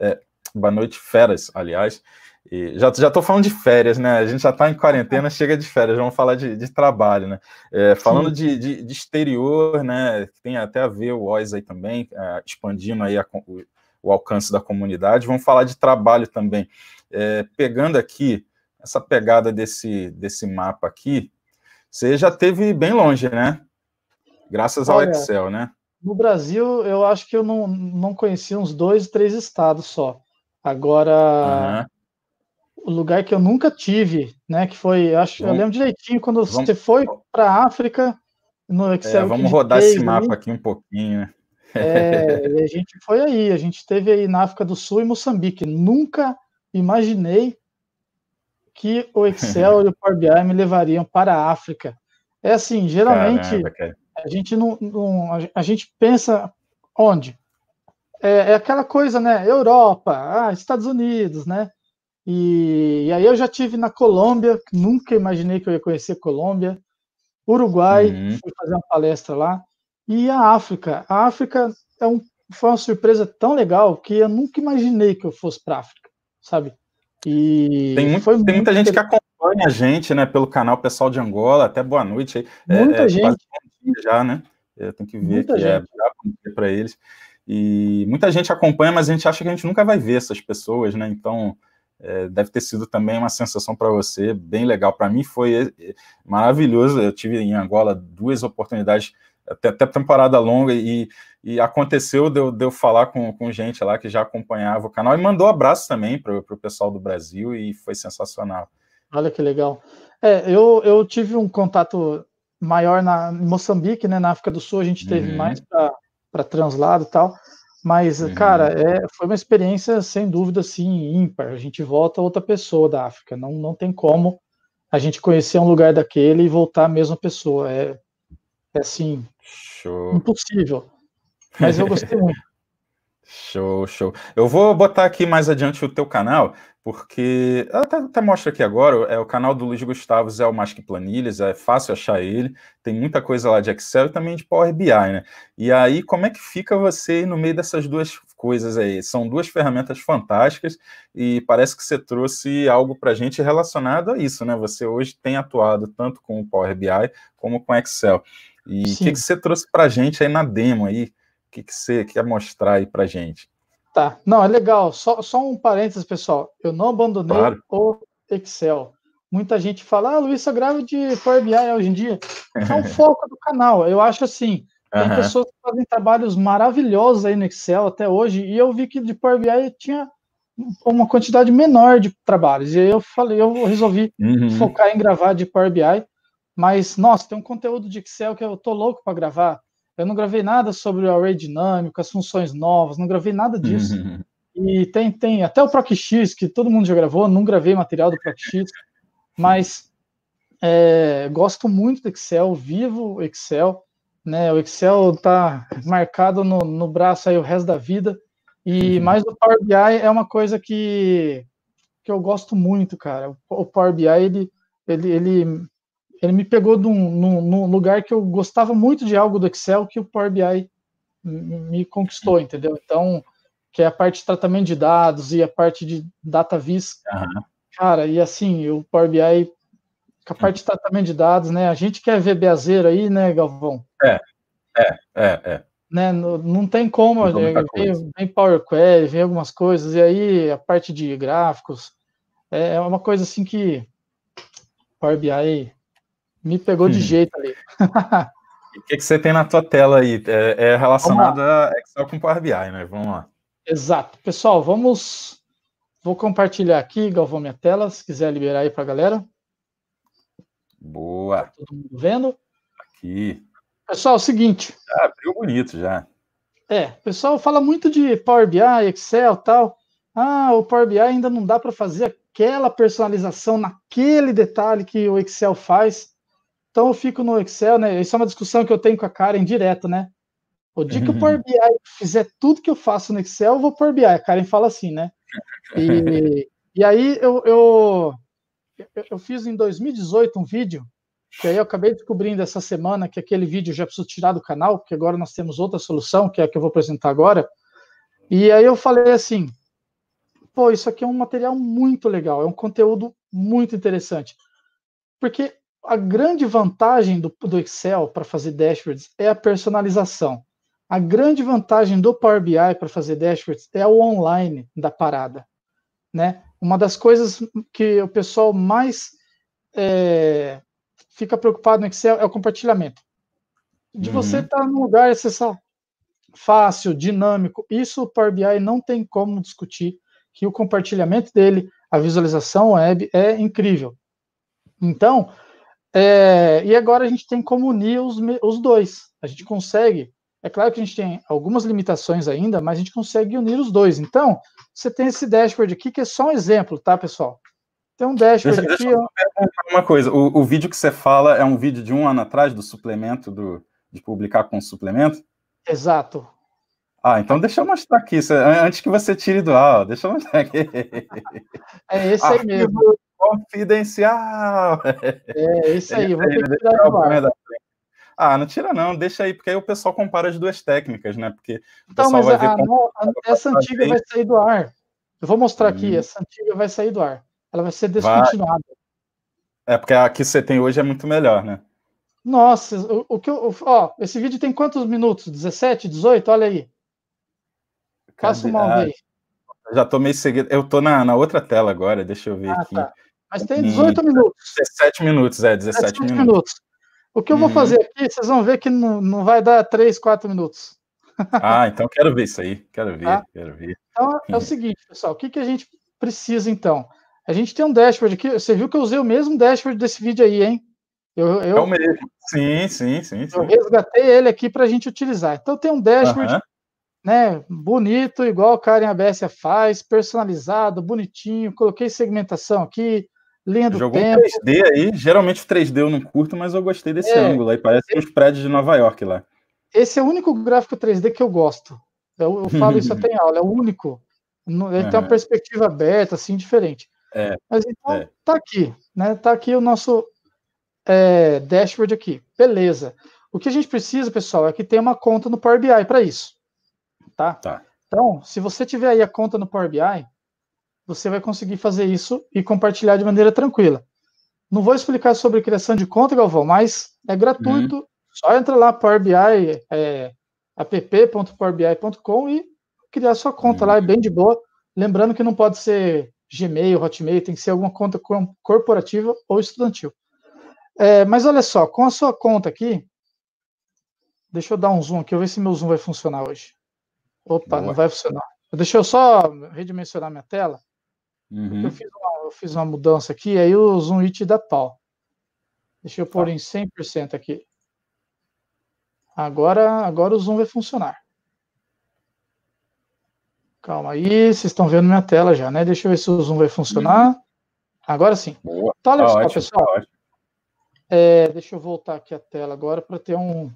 É, Boa noite, feras, aliás. E já estou falando de férias, né? A gente já está em quarentena, chega de férias, vamos falar de, de trabalho, né? É, falando de, de, de, exterior, né? Tem até a ver o OIS aí também, é, expandindo aí a, o, o, alcance da comunidade. Vamos falar de trabalho também. É, pegando aqui essa pegada desse, desse mapa aqui, você já teve bem longe, né? Graças ao Olha, Excel, né? No Brasil, eu acho que eu não, não conhecia uns dois, três estados só. Agora, uhum. o lugar que eu nunca tive, né? Que foi, acho, vamos, eu lembro direitinho quando vamos, você foi para a África no é, Excel. É, vamos rodar esse mapa aqui um pouquinho, né? É, a gente foi aí, a gente teve aí na África do Sul e Moçambique. Nunca imaginei que o Excel e o Power BI me levariam para a África. É assim, geralmente Caramba, a gente não, não a gente pensa onde é, é aquela coisa, né? Europa, ah, Estados Unidos, né? E, e, aí eu já tive na Colômbia, nunca imaginei que eu ia conhecer Colômbia, Uruguai, uhum. fui fazer uma palestra lá, e a África. A África é um, foi uma surpresa tão legal que eu nunca imaginei que eu fosse para África, sabe? E tem, muito, tem muita gente que acompanha a gente, né, pelo canal pessoal de Angola, até boa noite aí. É, muita é, gente. já, né? Eu tenho que ver muita que é gente. é para eles. E muita gente acompanha, mas a gente acha que a gente nunca vai ver essas pessoas, né? Então, é, deve ter sido também uma sensação para você, bem legal. Para mim foi é, maravilhoso. Eu tive em Angola duas oportunidades, até, até temporada longa, e, e aconteceu de eu, de eu falar com, com gente lá que já acompanhava o canal e mandou abraço também para o pessoal do Brasil, e foi sensacional. Olha que legal. É, eu, eu tive um contato maior na Moçambique, né, na África do Sul, a gente teve uhum. mais para para translado e tal. Mas, uhum. cara, é, foi uma experiência sem dúvida assim ímpar. A gente volta outra pessoa da África. Não, não tem como a gente conhecer um lugar daquele e voltar a mesma pessoa. É, é assim, Show. impossível. Mas eu gostei muito. Show, show. Eu vou botar aqui mais adiante o teu canal, porque até, até mostra aqui agora, é o canal do Luiz Gustavo Zé o Mais que Planilhas, é fácil achar ele, tem muita coisa lá de Excel e também de Power BI, né? E aí, como é que fica você no meio dessas duas coisas aí? São duas ferramentas fantásticas e parece que você trouxe algo para a gente relacionado a isso, né? Você hoje tem atuado tanto com o Power BI como com Excel. E o que, que você trouxe para a gente aí na demo aí? que, que você quer mostrar aí para gente? Tá, não, é legal. Só, só um parênteses, pessoal. Eu não abandonei claro. o Excel. Muita gente fala, ah, Luiz, só grava de Power BI hoje em dia. É um foco do canal. Eu acho assim, tem pessoas que fazem trabalhos maravilhosos aí no Excel até hoje, e eu vi que de Power BI tinha uma quantidade menor de trabalhos. E aí eu falei, eu resolvi uhum. focar em gravar de Power BI, mas nossa, tem um conteúdo de Excel que eu tô louco para gravar. Eu não gravei nada sobre o array dinâmico, as funções novas, não gravei nada disso. E tem, tem até o ProcX, que todo mundo já gravou, não gravei material do ProcX, mas é, gosto muito do Excel, vivo o Excel. Né, o Excel está marcado no, no braço aí o resto da vida. E uhum. mais o Power BI é uma coisa que, que eu gosto muito, cara. O Power BI ele, ele, ele ele me pegou num, num, num, lugar que eu gostava muito de algo do Excel que o Power BI me conquistou, entendeu? Então, que é a parte de tratamento de dados e a parte de data vis. Uhum. Cara, e assim, o Power BI, com a parte de tratamento de dados, né? A gente quer ver beazeiro aí, né, Galvão? É, é, é, é. Né, não, não tem como, não né, vem, vem Power Query, vem algumas coisas, e aí a parte de gráficos, é, é uma coisa assim que Power BI me pegou hum. de jeito ali. o que, que você tem na tua tela aí? É, é relacionado a Excel com Power BI, né? Vamos lá. Exato. Pessoal, vamos. Vou compartilhar aqui, Galvão, minha tela, se quiser liberar aí para a galera. Boa. Tá todo mundo vendo? Aqui. Pessoal, é o seguinte. Já abriu bonito já. É, o pessoal fala muito de Power BI, Excel tal. Ah, o Power BI ainda não dá para fazer aquela personalização naquele detalhe que o Excel faz. Então eu fico no Excel, né? Isso é uma discussão que eu tenho com a Karen direto, né? O dia que o uhum. Power BI fizer tudo que eu faço no Excel, eu vou Power BI. A Karen fala assim, né? E, e aí eu, eu, eu fiz em 2018 um vídeo, que aí eu acabei descobrindo essa semana que aquele vídeo já preciso tirar do canal, porque agora nós temos outra solução, que é a que eu vou apresentar agora. E aí eu falei assim, pô, isso aqui é um material muito legal, é um conteúdo muito interessante. Porque a grande vantagem do, do Excel para fazer dashboards é a personalização. A grande vantagem do Power BI para fazer dashboards é o online da parada. Né? Uma das coisas que o pessoal mais é, fica preocupado no Excel é o compartilhamento. De uhum. você estar tá num lugar acessar fácil, dinâmico, isso o Power BI não tem como discutir que o compartilhamento dele, a visualização web é incrível. Então, é, e agora a gente tem como unir os, os dois. A gente consegue. É claro que a gente tem algumas limitações ainda, mas a gente consegue unir os dois. Então, você tem esse dashboard aqui, que é só um exemplo, tá, pessoal? Tem um dashboard deixa, aqui. Deixa eu perguntar uma coisa: o, o, vídeo que você fala é um vídeo de um ano atrás, do suplemento, do, de publicar com suplemento? Exato. Ah, então deixa eu mostrar aqui, antes que você tire do ar, deixa eu mostrar aqui. É esse aí Arquivo ah, mesmo. Confidencial! É, isso aí, vou tá ter que tirar da ah, não tira não, deixa aí, porque aí o pessoal compara as duas técnicas, né? Porque então, mas a, a, a, essa antiga vai sair do ar. Eu vou mostrar hum. aqui, uhum. essa antiga vai sair do ar. Ela vai ser descontinuada. É porque a que você tem hoje é muito melhor, né? Nossa, o, o que eu, ó, esse vídeo tem quantos minutos? 17, 18? Olha aí. Faça uma ah, aí. Já tô meio seguido. Eu tô na, na outra tela agora, deixa eu ver ah, aqui. Tá. Mas tem 18 e... minutos. 17 minutos, é, 17, 17 minutos. minutos. O que eu vou hum. fazer aqui, vocês vão ver que não, não vai dar 3, 4 minutos. Ah, então quero ver isso aí, quero ver, tá? quero ver. Então é o seguinte, pessoal, o que, que a gente precisa então? A gente tem um dashboard aqui, você viu que eu usei o mesmo dashboard desse vídeo aí, hein? Eu, eu, é o mesmo, sim, sim, sim. sim. Eu resgatei ele aqui para a gente utilizar. Então tem um dashboard uh -huh. né, bonito, igual o Karen Abessia faz, personalizado, bonitinho, coloquei segmentação aqui, lendo Jogou tempo. 3D aí, geralmente 3D eu não curto, mas eu gostei desse é, ângulo aí, parece é, uns prédios de Nova York lá. Esse é o único gráfico 3D que eu gosto. Eu, eu falo isso até em aula, é o único. Ele tem uma é. perspectiva aberta, assim, diferente. É, mas então, é. tá aqui, né? Tá aqui o nosso é, dashboard aqui. Beleza. O que a gente precisa, pessoal, é que tenha uma conta no Power BI para isso. Tá? tá? Então, se você tiver aí a conta no Power BI, você vai conseguir fazer isso e compartilhar de maneira tranquila. Não vou explicar sobre criação de conta, Galvão, mas é gratuito. Uhum. Só entra lá Power BI, é, app.powerbi.com e criar sua conta uhum. lá, é bem de boa. Lembrando que não pode ser Gmail, Hotmail, tem que ser alguma conta corporativa ou estudantil. É, mas olha só, com a sua conta aqui, deixa eu dar um zoom aqui, eu ver se meu zoom vai funcionar hoje. Opa, Boa. não vai funcionar. Deixa eu só redimensionar minha tela. Uhum. Eu, fiz uma, eu, fiz uma, mudança aqui, aí o zoom hit dá pau. Deixa eu pôr tá. em 100% aqui. Agora, agora o zoom vai funcionar. Calma aí, vocês estão vendo minha tela já, né? Deixa eu ver se o zoom vai funcionar. Uhum. Agora sim. Boa. Tá, tá, ótimo, pessoal? Tá é, deixa eu voltar aqui a tela agora para ter um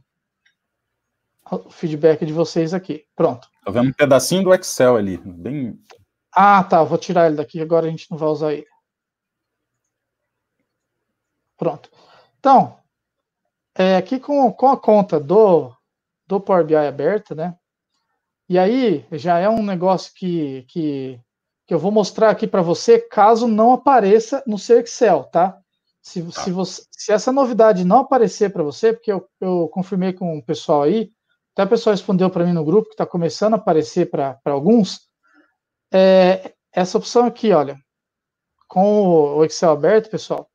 feedback de vocês aqui. Pronto. Estou vendo um pedacinho do Excel ali, bem ah, tá, vou tirar ele daqui, agora a gente não vai usar ele. Pronto. Então, é, aqui com, com a conta do, do Power BI aberta, né? E aí já é um negócio que, que, que eu vou mostrar aqui para você, caso não apareça no seu Excel, tá? Se, tá. se, você, se essa novidade não aparecer para você, porque eu, eu confirmei com o pessoal aí, até o pessoal respondeu para mim no grupo que está começando a aparecer para alguns, é, essa opção aqui, olha, com o Excel aberto, pessoal,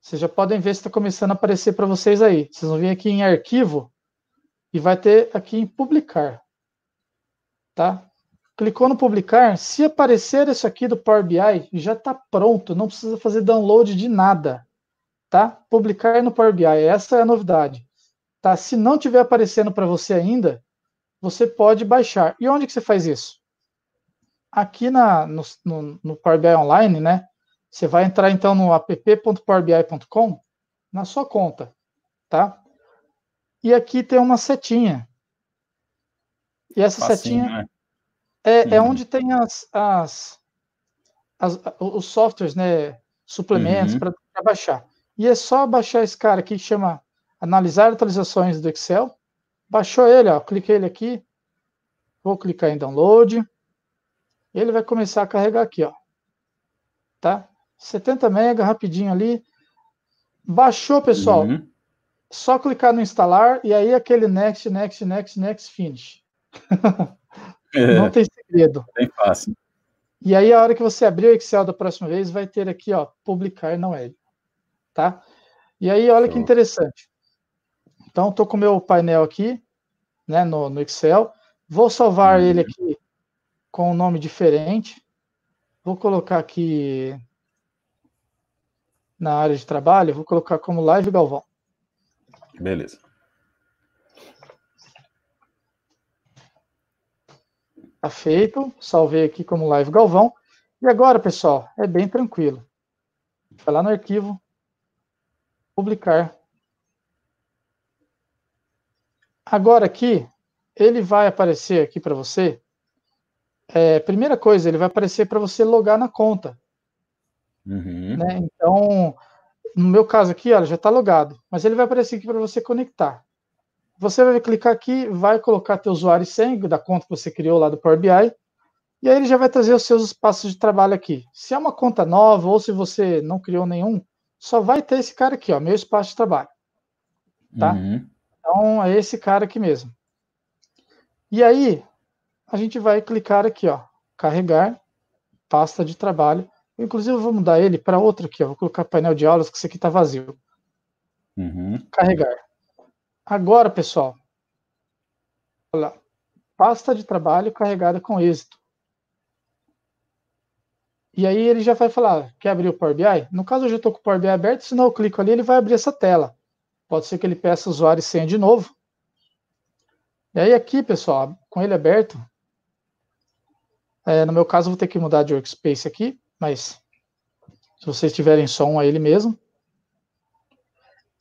vocês já podem ver se está começando a aparecer para vocês aí. Vocês vão vir aqui em arquivo e vai ter aqui em publicar. Tá? Clicou no publicar, se aparecer isso aqui do Power BI, já está pronto, não precisa fazer download de nada. Tá? Publicar no Power BI, essa é a novidade. Tá? Se não tiver aparecendo para você ainda, você pode baixar. E onde que você faz isso? Aqui na, no, no, no Power BI Online, né? Você vai entrar então no app.powerbi.com na sua conta, tá? E aqui tem uma setinha. E essa Facinho, setinha né? é, é uhum. é onde tem as, as, as, os softwares, né? Suplementos uhum. para baixar. E é só baixar esse cara aqui que chama Analisar atualizações do Excel. Baixou ele, ó. Cliquei ele aqui. Vou clicar em download ele vai começar a carregar aqui, ó. Tá? 70 mega, rapidinho ali. Baixou, pessoal. Uhum. Só clicar no instalar e aí aquele next, next, next, next, finish. é, Não tem segredo. Bem fácil. E aí a hora que você abrir o Excel da próxima vez vai ter aqui, ó, publicar não é. tá? E aí olha que interessante. Então estou com o meu painel aqui, né, no, no Excel. Vou salvar uhum. ele aqui com um nome diferente. Vou colocar aqui na área de trabalho, vou colocar como Live Galvão. Beleza. Tá feito, salvei aqui como Live Galvão. E agora, pessoal, é bem tranquilo. Vai lá no arquivo, publicar. Agora aqui, ele vai aparecer aqui para você é, primeira coisa, ele vai aparecer para você logar na conta. Uhum. Né? Então, no meu caso aqui, olha, já está logado, mas ele vai aparecer aqui para você conectar. Você vai clicar aqui, vai colocar teu usuário e senha da conta que você criou lá do Power BI, e aí ele já vai trazer os seus espaços de trabalho aqui. Se é uma conta nova ou se você não criou nenhum, só vai ter esse cara aqui, ó, meu espaço de trabalho. Tá? Uhum. Então, é esse cara aqui mesmo. E aí, a gente vai clicar aqui, ó, carregar, pasta de trabalho. Inclusive, eu vou mudar ele para outro aqui, ó, vou colocar painel de aulas, que esse aqui está vazio. Uhum. Carregar. Agora, pessoal, olha lá, pasta de trabalho carregada com êxito. E aí ele já vai falar, quer abrir o Power BI? No caso, eu já estou com o Power BI aberto, se não eu clico ali, ele vai abrir essa tela. Pode ser que ele peça usuário e senha de novo. E aí aqui, pessoal, com ele aberto, é, no meu caso, vou ter que mudar de workspace aqui, mas se vocês tiverem só um, é ele mesmo.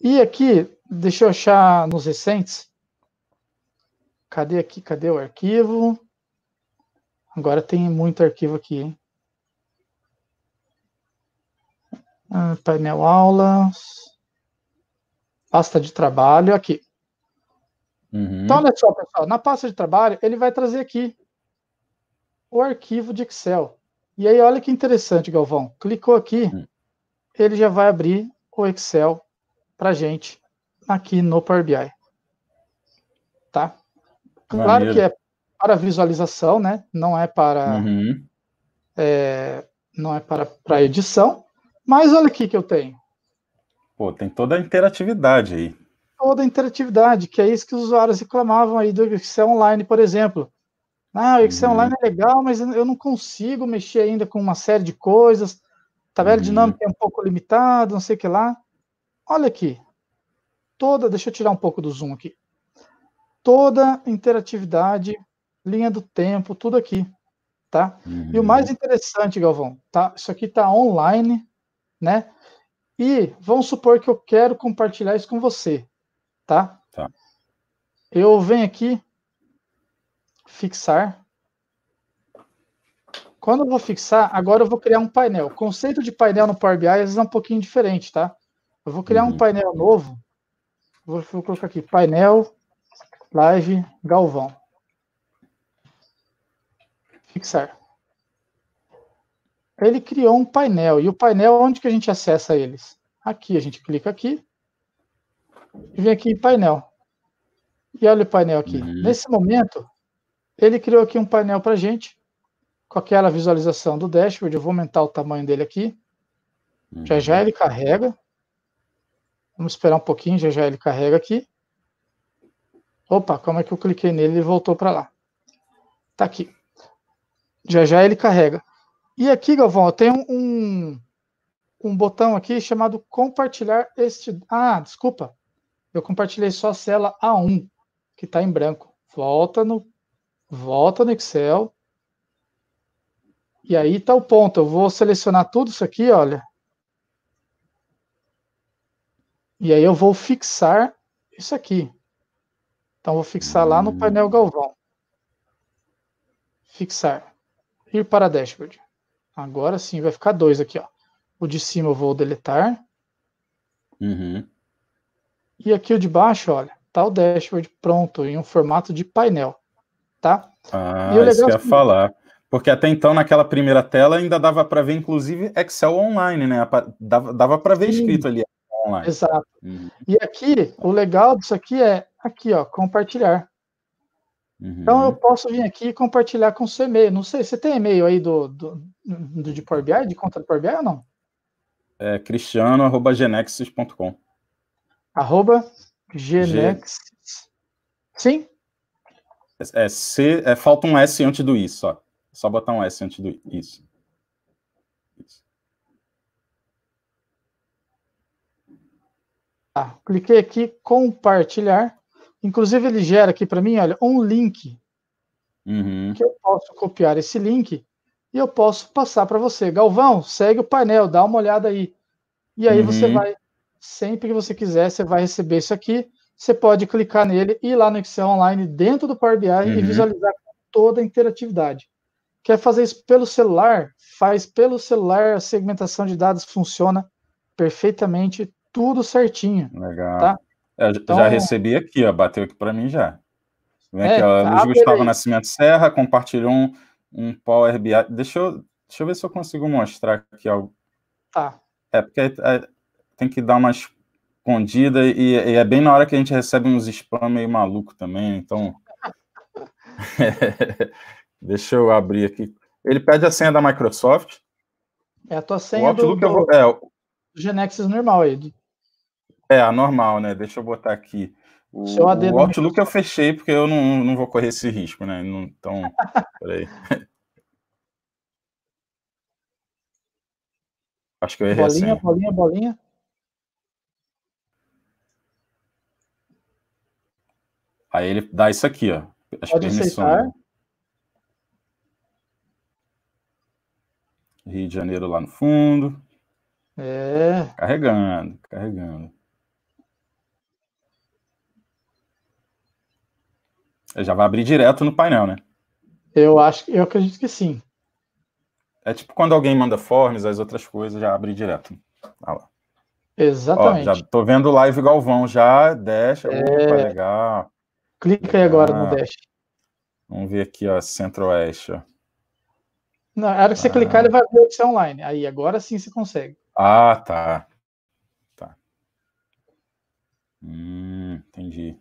E aqui, deixa eu achar nos recentes. Cadê aqui? Cadê o arquivo? Agora tem muito arquivo aqui, hein? Ah, painel aulas. Pasta de trabalho, aqui. Uhum. Então, olha só, pessoal. Na pasta de trabalho, ele vai trazer aqui o arquivo de Excel. E aí, olha que interessante, Galvão. Clicou aqui, hum. ele já vai abrir o Excel para gente aqui no Power BI. Tá? Claro Maneiro. que é para visualização, né? Não é para uhum. é, não é para, para edição. Mas olha aqui que eu tenho. Pô, tem toda a interatividade aí. Toda a interatividade, que é isso que os usuários reclamavam aí do Excel Online, por exemplo. Ah, o Excel uhum. Online é legal, mas eu não consigo mexer ainda com uma série de coisas. Tabela uhum. dinâmica é um pouco limitada, não sei o que lá. Olha aqui. Toda, deixa eu tirar um pouco do zoom aqui. Toda interatividade, linha do tempo, tudo aqui, tá? Uhum. E o mais uhum. interessante, Galvão, tá? Isso aqui está online, né? E vamos supor que eu quero compartilhar isso com você, tá? Tá. Eu venho aqui, fixar. Quando eu vou fixar, agora eu vou criar um painel. O conceito de painel no Power BI às vezes é um pouquinho diferente, tá? Eu vou criar um uhum. painel novo. Vou, vou colocar aqui, painel live Galvão. Fixar. Ele criou um painel. E o painel, onde que a gente acessa eles? Aqui, a gente clica aqui. E vem aqui em painel. E olha o painel aqui. Uhum. Nesse momento, ele criou aqui um painel para a gente, com aquela visualização do dashboard. Eu vou aumentar o tamanho dele aqui. Uhum. Já já uhum. ele carrega. Vamos esperar um pouquinho, já já ele carrega aqui. Opa, como é que eu cliquei nele? e voltou para lá. Está aqui. Já já ele carrega. E aqui, Galvão, eu tenho um, um botão aqui chamado compartilhar este. Ah, desculpa. Eu compartilhei só a cela A1, que está em branco. Volta no volta no Excel. E aí está o ponto. Eu vou selecionar tudo isso aqui, olha. E aí eu vou fixar isso aqui. Então, vou fixar lá no hum. painel Galvão. Fixar. Ir para dashboard. Agora sim, vai ficar dois aqui. Ó. O de cima eu vou deletar. Uhum. E aqui o de baixo, olha, tá o dashboard pronto em um formato de painel tá? Ah, e o legal é que... falar. Porque até então, naquela primeira tela, ainda dava para ver, inclusive, Excel online, né? Dava, dava para ver Sim. escrito ali online. Exato. Uhum. E aqui, o legal disso aqui é, aqui, ó, compartilhar. Então, uhum. Então, eu posso vir aqui e compartilhar com o seu e-mail. Não sei, você tem e-mail aí do, do, do, de Power BI, de conta do Power BI ou não? É cristiano.genexis.com Arroba Genex... G... Sim? É, é, C, é, falta um S antes do isso, só. É só botar um S antes do Isso. Isso. Ah, cliquei aqui, compartilhar. Inclusive, ele gera aqui para mim, olha, um link. Uhum. Que eu posso copiar esse link e eu posso passar para você. Galvão, segue o painel, dá uma olhada aí. E aí uhum. você vai, sempre que você quiser, você vai receber isso aqui você pode clicar nele, ir lá no Excel Online, dentro do Power BI, uhum. e visualizar toda a interatividade. Quer fazer isso pelo celular? Faz pelo celular, a segmentação de dados funciona perfeitamente, tudo certinho. Legal. Tá? Eu é, então, já recebi aqui, ó, bateu aqui para mim já. Vem é, aqui, ó, tá, Luiz Gustavo Nascimento Serra compartilhou um, um Power BI. Deixa eu, deixa eu ver se eu consigo mostrar aqui algo. Tá. É, porque é, é tem que dar umas escondida e, e, é bem na hora que a gente recebe uns spam meio maluco também, né? então. Deixa eu abrir aqui. Ele pede a senha da Microsoft. É a tua senha o Outlook do, vou, é, Genexis normal, Ed. É, a normal, né? Deixa eu botar aqui. O, o Outlook eu fechei porque eu não, não vou correr esse risco, né? Não, então, peraí. Acho que eu errei Bolinha, bolinha, bolinha. Aí ele dá isso aqui, ó. As Pode permissões. Aceitar. Rio de Janeiro lá no fundo. É. Carregando, carregando. Já vai abrir direto no painel, né? Eu acho, eu acredito que sim. É tipo quando alguém manda forms, as outras coisas já abre direto. Ah lá. Exatamente. Ó, já tô vendo live Galvão já, deixa, é... opa, legal. Clica aí agora ah, no Dash. Vamos ver aqui, ó, Centro-Oeste. Na hora que você ah. clicar, ele vai ver a opção online. Aí, agora sim você consegue. Ah, tá. Tá. Hum, entendi.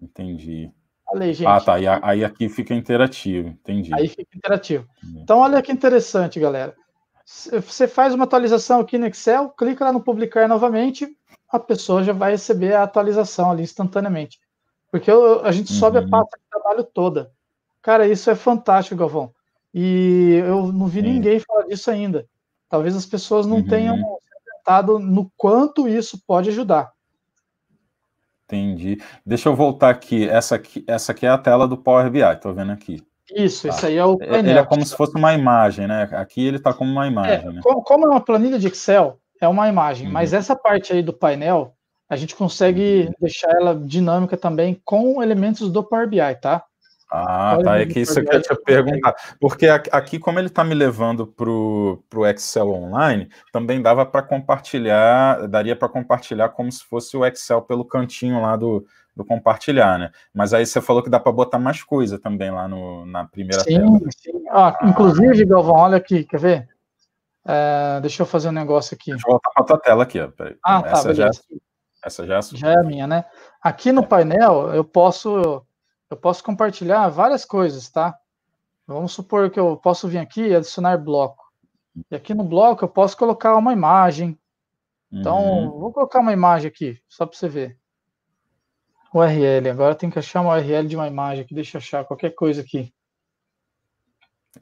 Entendi. Falei, ah, gente. Ah, tá. Aí, aí aqui fica interativo. Entendi. Aí fica interativo. Entendi. Então, olha que interessante, galera. Você faz uma atualização aqui no Excel, clica lá no publicar novamente, a pessoa já vai receber a atualização ali instantaneamente. Porque eu, a gente sobe a uhum. pasta de trabalho toda. Cara, isso é fantástico, Galvão. E eu não vi Sim. É. ninguém falar disso ainda. Talvez as pessoas não uhum. tenham sentado no quanto isso pode ajudar. Entendi. Deixa eu voltar aqui. Essa aqui, essa aqui é a tela do Power BI, estou vendo aqui. Isso, tá. isso aí é o painel. É, ele é como se fosse uma imagem, né? Aqui ele está como uma é, imagem. É, né? Como é uma planilha de Excel, é uma imagem, uhum. mas essa parte aí do painel a gente consegue uhum. deixar ela dinâmica também com elementos do Power BI, tá? Ah, tá. É que isso eu queria te perguntar. Porque aqui, como ele está me levando para o Excel online, também dava para compartilhar, daria para compartilhar como se fosse o Excel pelo cantinho lá do, do compartilhar, né? Mas aí você falou que dá para botar mais coisa também lá no, na primeira sim, tela. Sim, ah, ah, Inclusive, Galvão, olha aqui, quer ver? É, deixa eu fazer um negócio aqui. Deixa eu voltar para a tua tela aqui. Ó. Ah, tá, Essa tá, beleza. Já... Essa já é, já é a minha, né? Aqui no é. painel eu posso eu posso compartilhar várias coisas, tá? Vamos supor que eu posso vir aqui e adicionar bloco. E aqui no bloco eu posso colocar uma imagem. Então, uhum. vou colocar uma imagem aqui, só para você ver. URL, agora tem que achar uma URL de uma imagem aqui, deixa eu achar qualquer coisa aqui.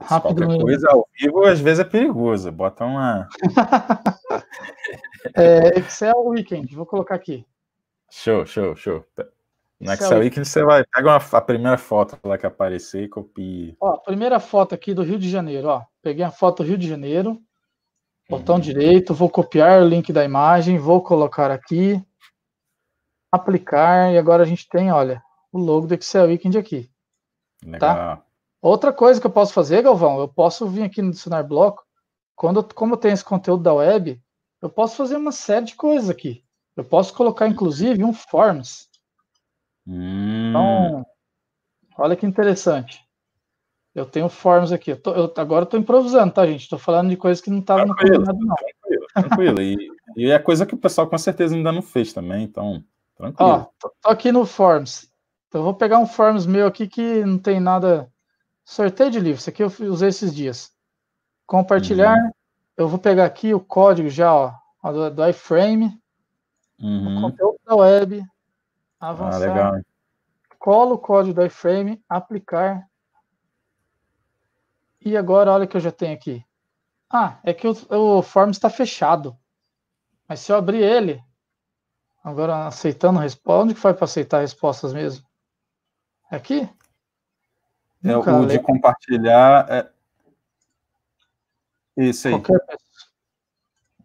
Rápido Qualquer coisa ao vivo às vezes é perigoso. Bota uma. é, Excel Weekend, vou colocar aqui. Show, show, show. No Excel, Excel Weekend você vai, pega uma, a primeira foto lá que aparecer e copie. Ó, primeira foto aqui do Rio de Janeiro, ó. Peguei a foto do Rio de Janeiro. Botão uhum. direito, vou copiar o link da imagem, vou colocar aqui, aplicar, e agora a gente tem, olha, o logo do Excel Weekend aqui. Tá? Legal. Tá? Outra coisa que eu posso fazer, Galvão, eu posso vir aqui no Dicionário Bloco, quando, como eu tenho esse conteúdo da web, eu posso fazer uma série de coisas aqui. Eu posso colocar, inclusive, um forms. Então, hum. Então, olha que interessante. Eu tenho forms aqui. Eu tô, eu, agora estou improvisando, tá, gente? Estou falando de coisas que não estavam no combinado, não. Tranquilo, tranquilo. E, e, é coisa que o pessoal com certeza ainda não fez também, então, tranquilo. Ó, tô, aqui no forms. Então, eu vou pegar um forms meu aqui que não tem nada Sorteio de livro, isso aqui eu usei esses dias. Compartilhar, uhum. eu vou pegar aqui o código já, ó, do, do iframe, uhum. o conteúdo da web, avançar. Ah, legal. Colo o código do iframe, aplicar. E agora, olha o que eu já tenho aqui. Ah, é que o, o form está fechado. Mas se eu abrir ele, agora aceitando resposta, onde que foi para aceitar respostas mesmo? É aqui? É, o de compartilhar. É... Isso aí. Qualquer,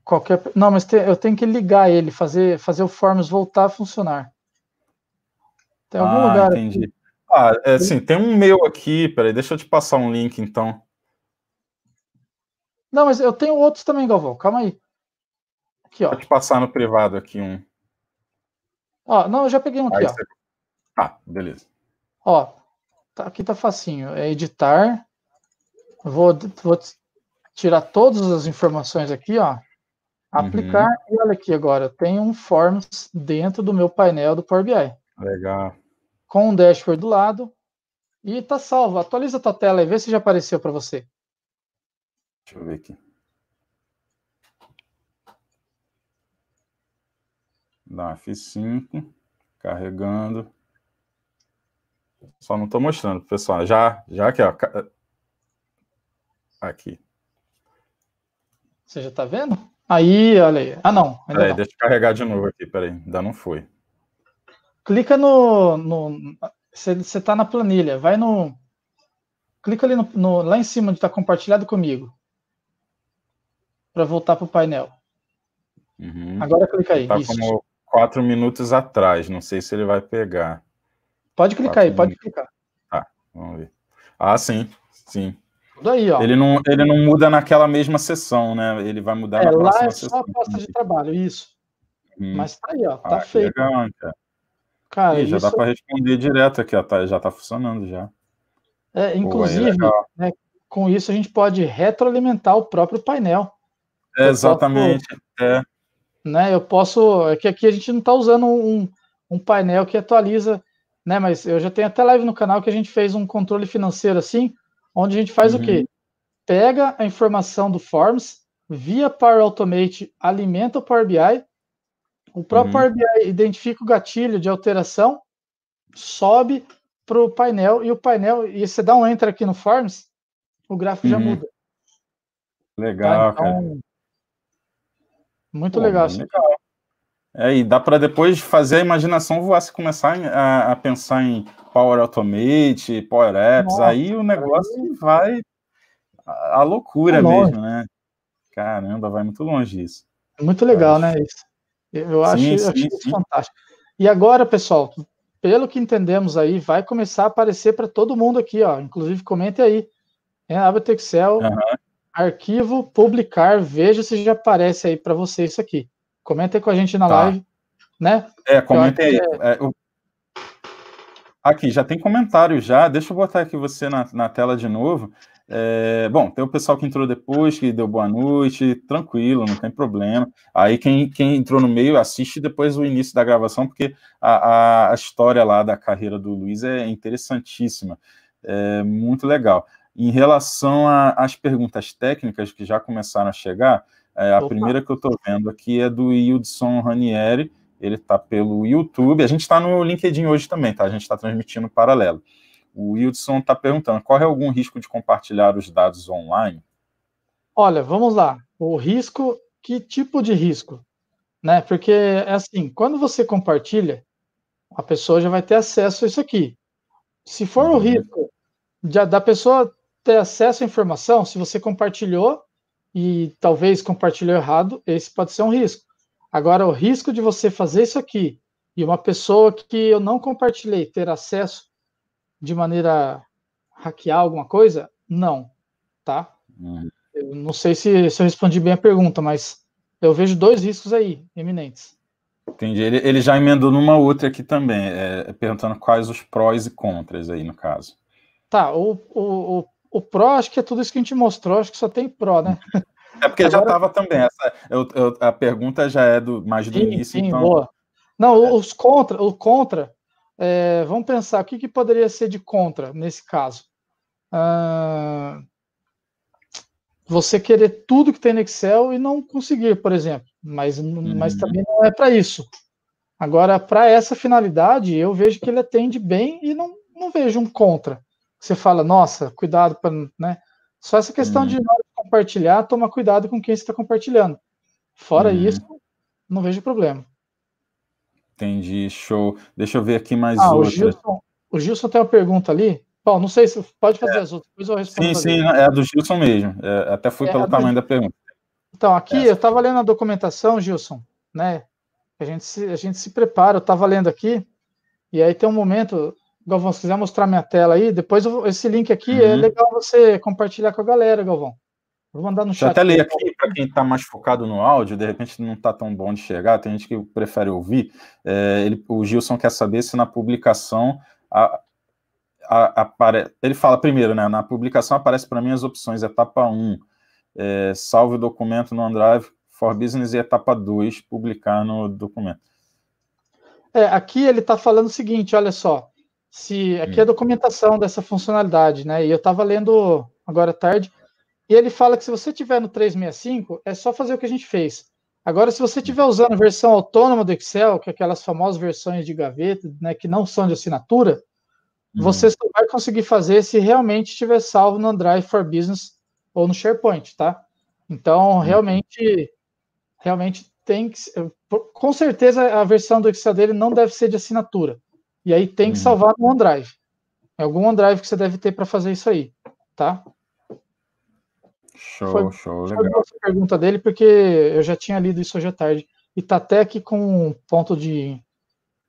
qualquer, não, mas te, eu tenho que ligar ele, fazer, fazer o Forms voltar a funcionar. Tem algum ah, lugar. Entendi. Aqui? Ah, é, assim, tem um meu aqui. Peraí, deixa eu te passar um link então. Não, mas eu tenho outros também, Galvão. Calma aí. Aqui, ó. Vou te passar no privado aqui um. Ó, não, eu já peguei um aqui, aí ó. Você... Ah, beleza. Ó, Tá, aqui tá facinho. É editar. Vou, vou tirar todas as informações aqui, ó. Aplicar. Uhum. E olha aqui agora. Tem um Forms dentro do meu painel do Power BI. Legal. Com um dashboard do lado. E tá salvo. Atualiza a tua tela e vê se já apareceu para você. Deixa eu ver aqui. Dá F5. Carregando. Só não estou mostrando, pessoal. Já, já aqui, ó. Eh, aqui. Você já está vendo? Aí, olha aí. Ah, não. deixa eu carregar de novo aqui, peraí. Ainda não foi. Clica no. no você está na planilha. Vai no. Clica ali no, no lá em cima onde está compartilhado comigo. Para voltar para o painel. Uhum. Agora clica aí. Está como quatro minutos atrás. Não sei se ele vai pegar. Pode clicar aí, pode clicar. Tá, vamos ver. Ah, sim, sim. ó. ele, não, ele não muda naquela mesma sessão, né? Ele vai mudar é, na próxima lá é só a posta de trabalho, isso. Hum. Mas tá aí, ó, tá ah, feito. Legal, cara. É. Cara, Ih, já dá para responder direto aqui, ó, tá, já tá funcionando já. É, inclusive, Pô, né, com isso a gente pode retroalimentar o próprio painel. É, exatamente. é. Né, eu posso. É que aqui a gente não está usando um, um painel que atualiza né? Mas eu já tenho até live no canal que a gente fez um controle financeiro assim, onde a gente faz uhum. o quê? Pega a informação do Forms, via Power Automate, alimenta o Power BI, o próprio uhum. Power BI identifica o gatilho de alteração, sobe para o painel e o painel, e você dá um enter aqui no Forms, o gráfico uhum. já muda. Legal, tá? então, cara. Muito Pô, legal. Assim. legal. É, e dá para depois fazer a imaginação voar se começar a, a pensar em Power Automate, Power Apps, Nossa, aí o negócio vai à loucura é mesmo, né? Caramba, vai muito longe isso. É muito legal, eu né? Isso. Eu acho, sim, sim, sim. fantástico. E agora, pessoal, pelo que entendemos aí, vai começar a aparecer para todo mundo aqui, ó. Inclusive, comente aí. É, abre o Excel, uhum. arquivo, publicar, veja se já aparece aí para você isso aqui. Comenta com a gente na tá. live, né? É, comenta aí. É... É, Aqui, já tem comentário já. Deixa eu botar aqui você na, na tela de novo. É, bom, tem o pessoal que entrou depois, que deu boa noite, tranquilo, não tem problema. Aí quem, quem entrou no meio assiste depois o início da gravação, porque a, a, a história lá da carreira do Luiz é interessantíssima, é muito legal. Em relação às perguntas técnicas que já começaram a chegar, é, a Opa. primeira que eu estou vendo aqui é do Hildson Ranieri, ele está pelo YouTube. A gente está no LinkedIn hoje também, tá? A gente está transmitindo paralelo. O Hildson está perguntando: corre algum risco de compartilhar os dados online? Olha, vamos lá. O risco, que tipo de risco? Né? Porque é assim, quando você compartilha, a pessoa já vai ter acesso a isso aqui. Se for o uhum. risco de, da pessoa ter acesso à informação, se você compartilhou, e talvez compartilhou errado, esse pode ser um risco. Agora, o risco de você fazer isso aqui e uma pessoa que eu não compartilhei ter acesso de maneira hackear alguma coisa, não, tá? Uhum. Eu não sei se, se eu respondi bem a pergunta, mas eu vejo dois riscos aí, eminentes. Entendi. Ele, ele já emendou numa outra aqui também, é, perguntando quais os prós e contras aí no caso. Tá, o, o, o o pró, acho que é tudo isso que a gente mostrou, acho que só tem pró, né? É porque Agora... já estava também. Essa, eu, eu, a pergunta já é do mais do sim, início. Sim, então... boa. Não, é. os contra, o contra. É, vamos pensar o que, que, poderia ser de contra nesse caso. Ah, você querer tudo que tem no Excel e não conseguir, por exemplo. Mas, mas uhum. também não é para isso. Agora, para essa finalidade, eu vejo que ele atende bem e não, não vejo um contra você fala, nossa, cuidado para, né? Só essa questão uhum. de compartilhar, toma cuidado com quem você está compartilhando. Fora uhum. isso, não vejo problema. Entendi, show. Deixa eu ver aqui mais ah, outra. O Gilson, o Gilson tem uma pergunta ali. Paulo, não sei se pode fazer é. as outras, depois eu respondo. Sim, sim, é a do Gilson mesmo. É, até fui é pelo tamanho do... da pergunta. Então, aqui Essa. É. eu estava lendo a documentação, Gilson, né? A gente se, a gente se prepara, eu estava lendo aqui, e aí tem um momento, Galvão, se quiser mostrar minha tela aí, depois eu, esse link aqui é uhum. é legal você compartilhar com a galera, Galvão. Vou mandar no Deixa chat. Deixa até ler aqui para quem está mais focado no áudio, de repente não está tão bom de chegar, tem gente que prefere ouvir. É, ele, o Gilson quer saber se na publicação a, a, apare... ele fala primeiro, né? Na publicação aparece para mim as opções, etapa 1, é, salve o documento no OneDrive for Business e etapa 2, publicar no documento. É, aqui ele está falando o seguinte, olha só se aqui é a hum. documentação dessa funcionalidade, né? E eu estava lendo agora tarde, e ele fala que se você tiver no 365, é só fazer o que a gente fez. Agora, se você estiver usando a versão autônoma do Excel, que é aquelas famosas versões de gaveta, né, que não são de assinatura, uhum. você só vai conseguir fazer se realmente estiver salvo no Drive for Business ou no SharePoint, tá? Então, uhum. realmente, realmente tem que. Com certeza, a versão do Excel dele não deve ser de assinatura. E aí tem que hum. salvar no OneDrive. É algum OneDrive que você deve ter para fazer isso aí, tá? Show, foi, show, foi legal. Foi a pergunta dele, porque eu já tinha lido isso hoje à tarde. E tá até aqui com um ponto de,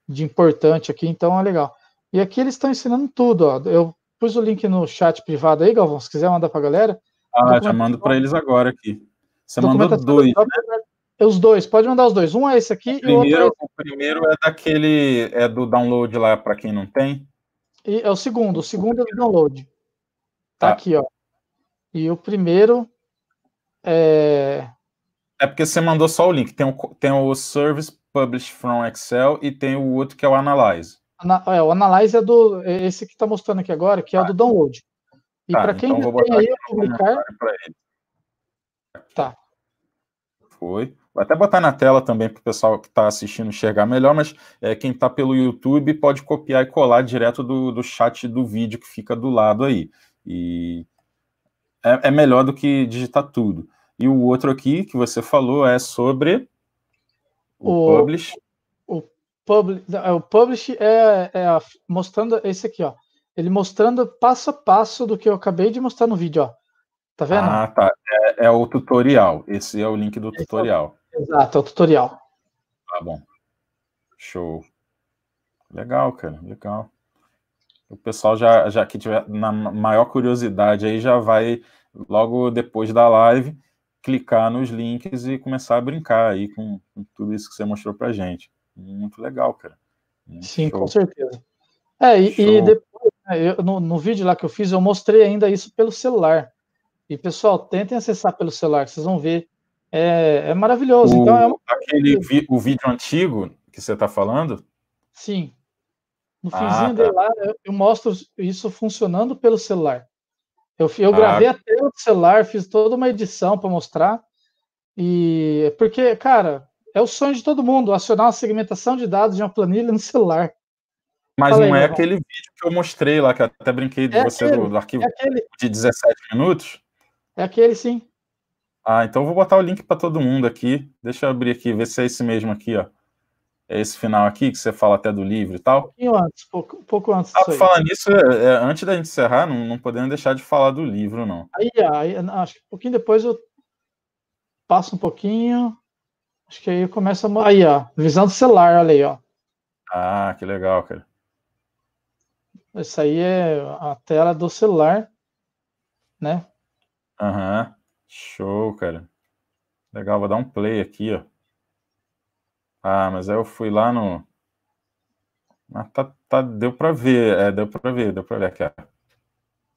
de importante aqui, então é legal. E aqui eles estão ensinando tudo, ó. Eu pus o link no chat privado aí, Galvão, se quiser mandar a galera. Ah, já mando para eles agora aqui. Você mandou dois, né? É os dois, pode mandar os dois. Um é esse aqui o primeiro, e o outro. É... O primeiro é daquele. É do download lá para quem não tem. E é o segundo, o segundo é do download. Tá, tá aqui, ó. E o primeiro é. É porque você mandou só o link. Tem o, tem o Service published from Excel e tem o outro que é o Analyze. Ana, é, o Analyze é do. É esse que está mostrando aqui agora, que é o tá. do download. E tá, para quem então tem aí publicar. Tá. Foi. Vou até botar na tela também para o pessoal que está assistindo enxergar melhor, mas é, quem está pelo YouTube pode copiar e colar direto do, do chat do vídeo que fica do lado aí. E é, é melhor do que digitar tudo. E o outro aqui que você falou é sobre o, o Publish. O, publi, é, o Publish é, é a, mostrando esse aqui, ó. Ele mostrando passo a passo do que eu acabei de mostrar no vídeo, ó. Tá vendo? Ah, tá. É, é o tutorial. Esse é o link do esse é tutorial. Exato, é o tutorial. Tá bom. Show. Legal, cara, legal. O pessoal já, já que tiver na maior curiosidade aí já vai logo depois da live clicar nos links e começar a brincar aí com, com tudo isso que você mostrou pra gente. Muito legal, cara. Muito Sim, show. com certeza. É, e, e depois, né, eu, no, no vídeo lá que eu fiz, eu mostrei ainda isso pelo celular. E pessoal, tentem acessar pelo celular, vocês vão ver é, é maravilhoso. O, então é uma... aquele vi, o vídeo antigo que você está falando? Sim. No ah, finzinho ah, dele lá, eu, eu, mostro isso funcionando pelo celular. Eu, eu ah. gravei ah. o celular, fiz toda uma edição para mostrar. E porque, cara, é o sonho de todo mundo acionar uma segmentação de dados de uma planilha no celular. Mas não é irmão. aquele vídeo que eu mostrei lá, que eu até brinquei de é você aquele, do, do, arquivo é aquele, de 17 minutos. É aquele, sim. Ah, então eu vou botar o link para todo mundo aqui. Deixa eu abrir aqui, ver se é esse mesmo aqui, ó. É esse final aqui que você fala até do livro e tal. Um pouquinho antes, pouco, pouco antes. Ah, falando nisso, é, é, antes da gente encerrar, não, não podemos deixar de falar do livro, não. Aí, aí, acho que um pouquinho depois eu passo um pouquinho. Acho que aí começa. Aí, ó. Visão do celular, olha aí, ó. Ah, que legal, cara. Isso aí é a tela do celular, né? Aham. Uhum. Show, cara. Legal, vou dar um play aqui, ó. Ah, mas aí eu fui lá no. Ah, tá, tá, deu para ver, é, deu para ver, deu para ver aqui. Ó.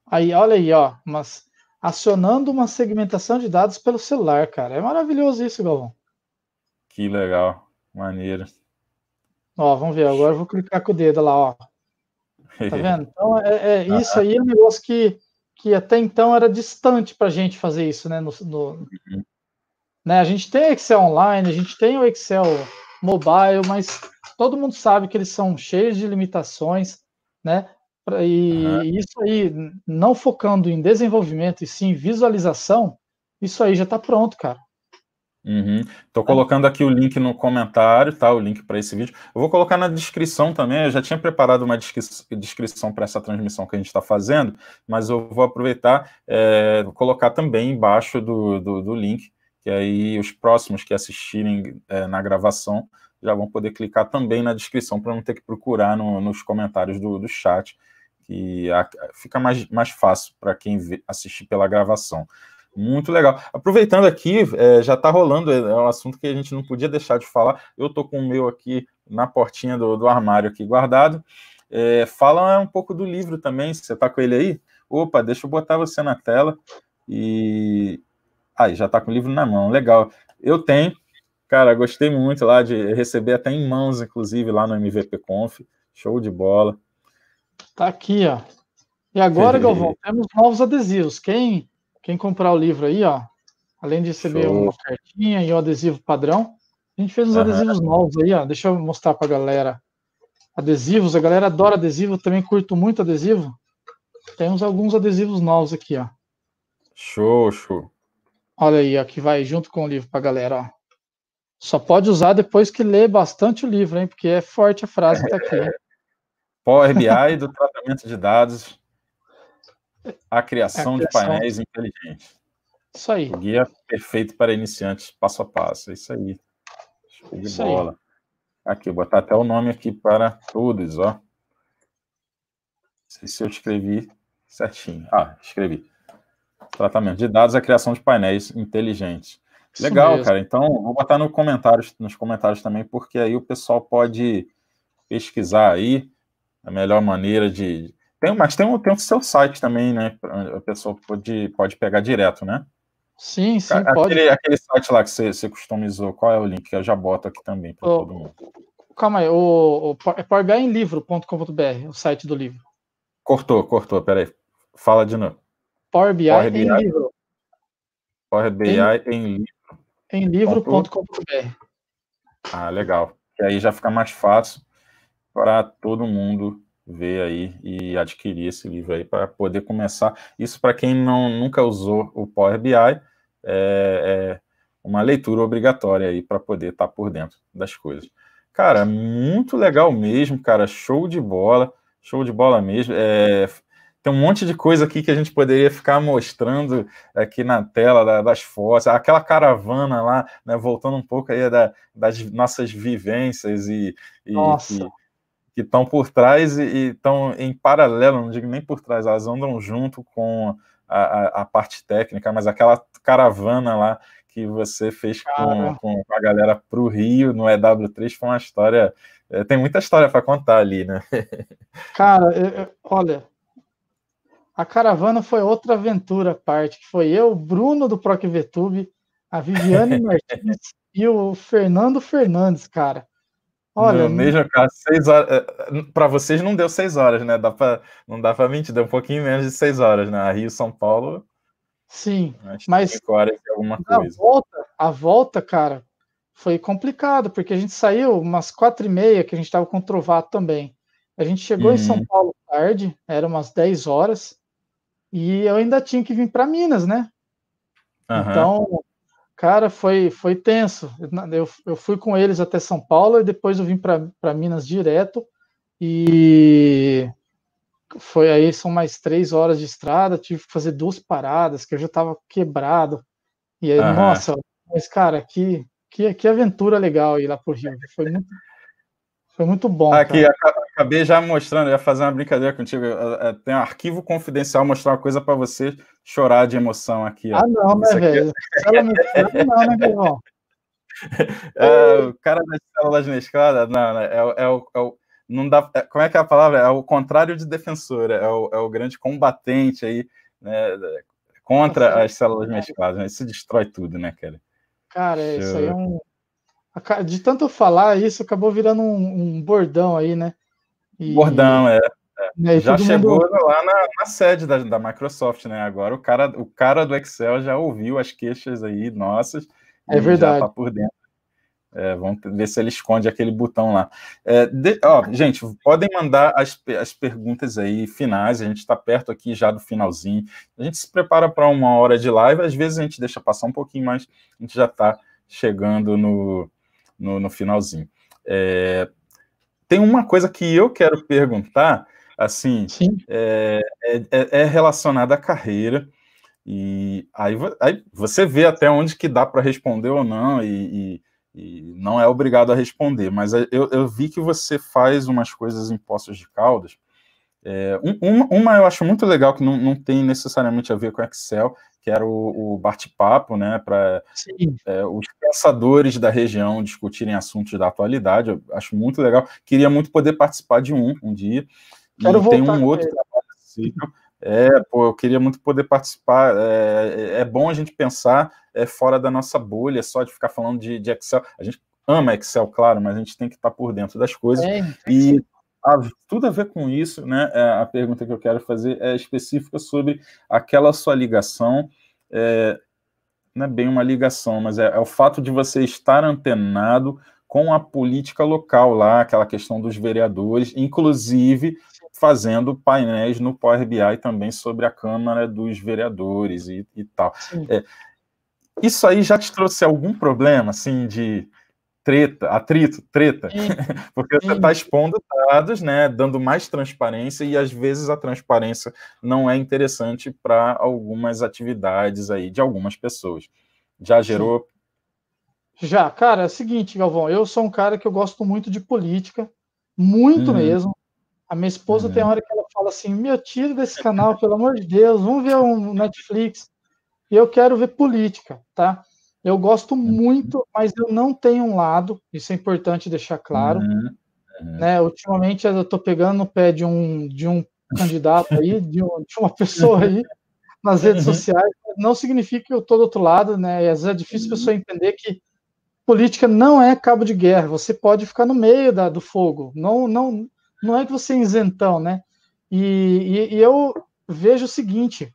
Aí, olha aí, ó, mas acionando uma segmentação de dados pelo celular, cara. É maravilhoso isso, Galvão. Que legal, maneiro. Ó, vamos ver, agora eu vou clicar com o dedo lá, ó. Tá vendo? Então, é, é ah, isso aí é um negócio que que até então era distante para a gente fazer isso, né? No, no uhum. né? A gente tem Excel online, a gente tem o Excel mobile, mas todo mundo sabe que eles são cheios de limitações, né? E uhum. isso aí, não focando em desenvolvimento e sim visualização, isso aí já está pronto, cara. Estou uhum. tá. colocando aqui o link no comentário, tá? O link para esse vídeo. Eu vou colocar na descrição também. Eu já tinha preparado uma descrição para essa transmissão que a gente está fazendo, mas eu vou aproveitar é, colocar também embaixo do, do, do, link, que aí os próximos que assistirem é, na gravação já vão poder clicar também na descrição para não ter que procurar no, nos comentários do, do chat, que a, fica mais, mais fácil para quem vê, assistir pela gravação. Muito legal. Aproveitando aqui, é, já está rolando, é, é um assunto que a gente não podia deixar de falar. Eu estou com o meu aqui na portinha do, do armário aqui guardado. É, fala um pouco do livro também, você está com ele aí? Opa, deixa eu botar você na tela. E. Aí, já está com o livro na mão, legal. Eu tenho, cara, gostei muito lá de receber até em mãos, inclusive, lá no MVP Conf. Show de bola. Tá aqui, ó. E agora, Galvão, temos novos adesivos. Quem quem comprar o livro aí, ó, além de receber Show. uma cartinha e um adesivo padrão, a gente fez uns uhum. adesivos novos aí, ó. Deixa eu mostrar pra galera. Adesivos, a galera adora adesivo, também curto muito adesivo. Temos alguns adesivos novos aqui, ó. Show, show. Olha aí, ó, que vai junto com o livro pra galera, ó. Só pode usar depois que ler bastante o livro, hein? Porque é forte a frase que tá aqui. Power BI do tratamento de dados. A criação, de painéis inteligentes. Isso aí. O guia perfeito para iniciantes, passo a passo. É isso aí. Show de Isso bola. Aí. Aqui, vou botar até o nome aqui para todos, ó. Não sei se eu escrevi certinho. Ah, escrevi. Tratamento de dados, a criação de painéis inteligentes. Isso Legal, mesmo. cara. Então, vou botar no comentários, nos comentários também, porque aí o pessoal pode pesquisar aí a melhor maneira de tem, mas tem, tem o seu site também, né? A pessoa pode, pode pegar direto, né? Sim, sim, aquele, pode. Aquele site lá que você, você customizou, qual é o link? Eu já boto aqui também para todo mundo. Calma aí, o, o, é powerbienlivro.com.br, o site do livro. Cortou, cortou, peraí. Fala de novo. Power BI, Power BI em livro. Power BI em, em livro. Em livro.com.br. Ah, legal. E aí já fica mais fácil para todo mundo ver aí e adquirir esse livro aí para poder começar. Isso para quem não, nunca usou o Power BI, é, é uma leitura obrigatória aí para poder estar tá por dentro das coisas. Cara, muito legal mesmo, cara, show de bola, show de bola mesmo. É, tem um monte de coisa aqui que a gente poderia ficar mostrando aqui na tela das fotos, aquela caravana lá, né, voltando um pouco aí da, das nossas vivências e, e, Nossa. e que estão por trás e estão em paralelo, não digo nem por trás, elas andam junto com a, a, a parte técnica, mas aquela caravana lá que você fez com, com, a galera para o Rio no EW3 foi uma história. É, tem muita história para contar ali, né? Cara, eu, olha, a caravana foi outra aventura à parte, que foi eu, o Bruno do ProcVTube, a Viviane Martins e o Fernando Fernandes, cara. Olha, no mesmo caso, seis horas. Eh, para vocês não deu seis horas, né? Dá pra, não dá para mentir, deu um pouquinho menos de seis horas, né? Rio São Paulo. Sim, mas é alguma a Volta, a volta, cara, foi complicado, porque a gente saiu umas quatro e meia, que a gente estava com trovato também. A gente chegou uhum. em São uhum. Paulo tarde, eram umas 10 horas, e eu ainda tinha que vir para Minas, né? Uhum. Então, Cara, foi, foi tenso. Eu, eu fui com eles até São Paulo e depois eu vim para Minas direto. E foi aí, são mais três horas de estrada. Tive que fazer duas paradas, que eu já estava quebrado. E aí, uhum. nossa, mas cara, que, que, que aventura legal ir lá o Rio. Foi muito, foi muito bom. Aqui, cara acabei já mostrando, ia fazer uma brincadeira contigo. Tem um arquivo confidencial mostrar uma coisa para você chorar de emoção aqui. Ó. Ah, não, né, é velho? É... não, né, meu irmão? É, o cara das células mescladas, não, não, é, é, o, é o não dá, é, como é que é a palavra? É o contrário de defensor. é o, é o grande combatente aí, né, contra as células mescladas, né? Isso destrói tudo, né, Kelly? Cara, isso aí é um de tanto falar isso, acabou virando um, um, bordão aí, né? E... é. é. já chegou mundo... lá na, na sede da, da, Microsoft, né? Agora o cara, o cara do Excel já ouviu as queixas aí nossas. É verdade. Já tá por dentro. É, vamos ver se ele esconde aquele botão lá. É, de, ó, gente, podem mandar as, as perguntas aí finais, a gente está perto aqui já do finalzinho. A gente se prepara para uma hora de live, às vezes a gente deixa passar um pouquinho, mas a gente já está chegando no, no, no finalzinho. É, tem uma coisa que eu quero perguntar, assim, é, é, é, é, relacionada à carreira. E aí, aí, você vê até onde que dá para responder ou não, e, e, e, não é obrigado a responder. Mas eu, eu vi que você faz umas coisas em Poços de Caldas é, uma, uma, eu acho muito legal, que não, não tem necessariamente a ver com Excel, que era o, o bate-papo, né, para é, os pensadores da região discutirem assuntos da atualidade. Eu acho muito legal. Queria muito poder participar de um um dia. Quero e tem um outro trabalho é, pô, eu queria muito poder participar. É, é, é bom a gente pensar é, fora da nossa bolha, só de ficar falando de, de Excel. A gente ama Excel, claro, mas a gente tem que estar tá por dentro das coisas. É, e a, tudo a ver com isso, né? É, a pergunta que eu quero fazer é específica sobre aquela sua ligação. É, não é bem uma ligação, mas é, é o fato de você estar antenado com a política local lá, aquela questão dos vereadores, inclusive fazendo painéis no Power BI também sobre a Câmara dos Vereadores e, e tal. É, isso aí já te trouxe algum problema, assim, de treta, atrito, treta, porque você está expondo dados, né, dando mais transparência e às vezes a transparência não é interessante para algumas atividades aí de algumas pessoas. Já gerou? Já, cara, é o seguinte, Galvão, eu sou um cara que eu gosto muito de política, muito hum. mesmo. A minha esposa hum. tem uhum. hora que ela fala assim, meu tiro desse canal, pelo amor de Deus, vamos ver um Netflix. E eu quero ver política, tá? Eu gosto uhum. muito, mas eu não tenho um lado, isso é importante deixar claro. Uhum. Né? Ultimamente eu estou pegando no pé de um, de um candidato aí, de, um, de uma pessoa aí nas redes uhum. sociais, não significa que eu estou do outro lado, né? E às vezes é difícil a uhum. pessoa entender que política não é cabo de guerra, você pode ficar no meio da, do fogo, não, não, não é que você é isentão, né? e, e, e eu vejo o seguinte,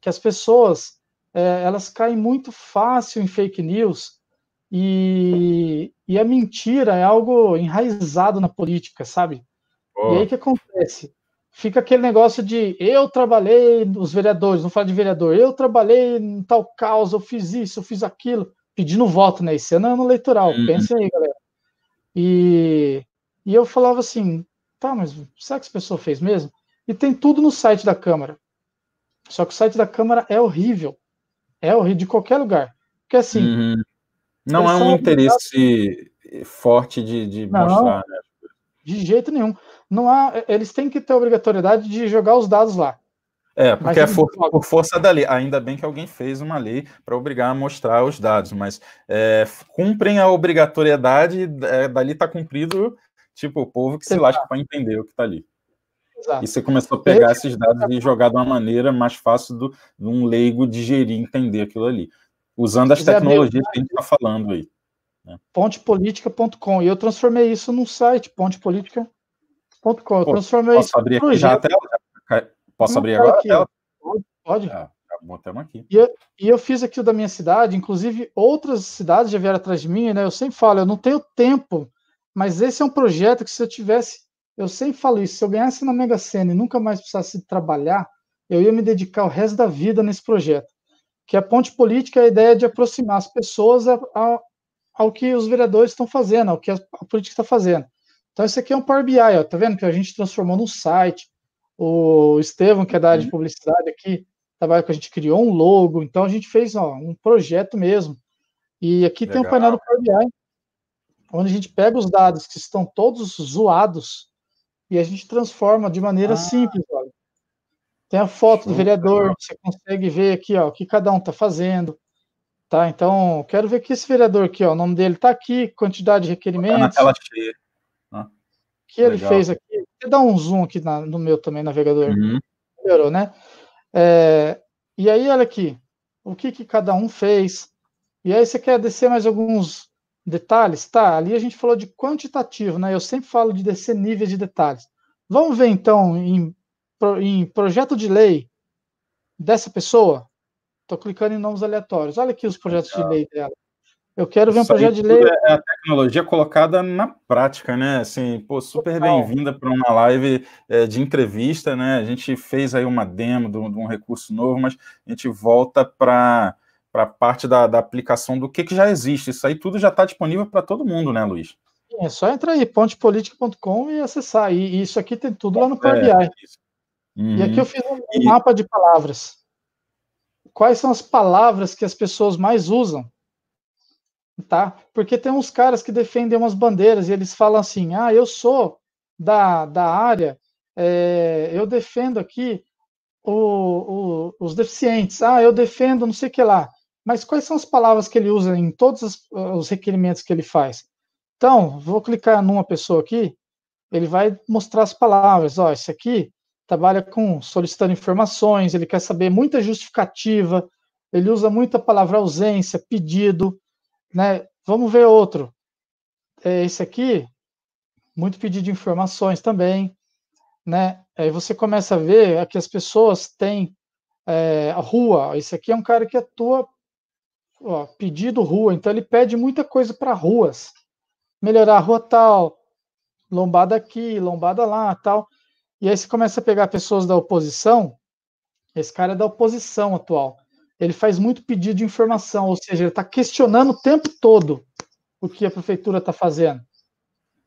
que as pessoas é, elas caem muito fácil em fake news e, e a mentira é algo enraizado na política, sabe? Oh. E aí que acontece? Fica aquele negócio de eu trabalhei, os vereadores, não fala de vereador, eu trabalhei em tal causa, eu fiz isso, eu fiz aquilo, pedindo voto, né? Esse ano é ano eleitoral, uhum. pensem aí, galera. E, e eu falava assim, tá, mas será que essa pessoa fez mesmo? E tem tudo no site da Câmara. Só que o site da Câmara é horrível. É o Rio de qualquer lugar. Porque assim. Uhum. Não há é um interesse forte de, de não, mostrar, né? De jeito nenhum. Não há, é, eles têm que ter a obrigatoriedade de jogar os dados lá. É, porque é for, por força da lei. Ainda bem que alguém fez uma lei para obrigar a mostrar os dados, mas é, cumprem a obrigatoriedade, é, dali está cumprido, tipo, o povo que se lasca para entender o que está ali. Exato. E você começou a pegar esses dados e jogar de uma maneira mais fácil do, de um leigo digerir, entender aquilo ali, usando as tecnologias que a gente está falando aí. Né? Pontepolitica.com. E eu transformei isso num site, pontepolitica.com. Eu transformei posso isso. Abrir aqui já até tela? Posso abrir tá agora aqui. Pode. pode. Ah, tá botamos aqui. E eu, e eu, fiz aqui o da minha cidade, inclusive outras cidades já vieram atrás de mim, né? Eu sempre falo, eu não tenho tempo, mas esse é um projeto que se eu tivesse eu sempre falo isso, se eu ganhasse na Mega Sena e nunca mais precisasse trabalhar, eu ia me dedicar o resto da vida nesse projeto. Que a ponte política é a ideia de aproximar as pessoas ao, ao que os vereadores estão fazendo, ao que a, a política está fazendo. Então, isso aqui é um Power BI, ó, tá vendo? Que a gente transformou num site. O Estevam, que é da área de uhum. publicidade aqui, trabalha com a gente, criou um logo. Então, a gente fez ó, um projeto mesmo. E aqui Legal. tem um painel do Power BI, onde a gente pega os dados que estão todos zoados e a gente transforma de maneira ah. simples. Olha. Tem a foto do vereador, você consegue ver aqui ó, o que cada um está fazendo. Tá, então, quero ver que esse vereador aqui, ó, o nome dele está aqui, quantidade de requerimentos. Tá na tela cheia. Ah, que legal. ele fez aqui. Vou dá um zoom aqui na, no meu também, navegador. Uhum. Melhorou, né? É, e aí, olha aqui, o que, que cada um fez. E aí você quer descer mais alguns Detalhes, tá? Ali a gente falou de quantitativo, né? Eu sempre falo de descer níveis de detalhes. Vamos ver então em, em projeto de lei dessa pessoa. Estou clicando em nomes aleatórios. Olha aqui os projetos de lei dela. Eu quero ver um projeto de lei. É a tecnologia colocada na prática, né? Assim, pô, super bem-vinda para uma live é, de entrevista, né? A gente fez aí uma demo de um, de um recurso novo, mas a gente volta para para a parte da, da, aplicação do que, que já existe. Isso aí tudo já está disponível para todo mundo, né, Luiz? É só entrar aí, pontepolitica.com e acessar. E, e, isso aqui tem tudo lá no é, Power BI. É, uhum. E aqui eu fiz um, um e... mapa de palavras. Quais são as palavras que as pessoas mais usam? Tá? Porque tem uns caras que defendem umas bandeiras e eles falam assim: ah, eu sou da, da área, é, eu defendo aqui o, o, os deficientes, ah, eu defendo não sei o que lá mas quais são as palavras que ele usa em todos eh, os requerimentos que ele faz? Então, vou clicar numa pessoa aqui, ele vai mostrar as palavras. Ó, esse aqui trabalha com solicitando informações, ele quer saber muita justificativa, ele usa muita palavra ausência, pedido, né? Vamos ver outro. É esse aqui, muito pedido de informações também, né? Aí você começa a ver que as pessoas têm é, a rua. Esse aqui é um cara que atua ó, pedido rua, então ele pede muita coisa para ruas. Melhorar a rua tal, lombada aqui, lombada lá, tal. E aí você começa a pegar pessoas da oposição, esse cara é da oposição atual. Ele faz muito pedido de informação, ou seja, ele está questionando o tempo todo o que a prefeitura está fazendo.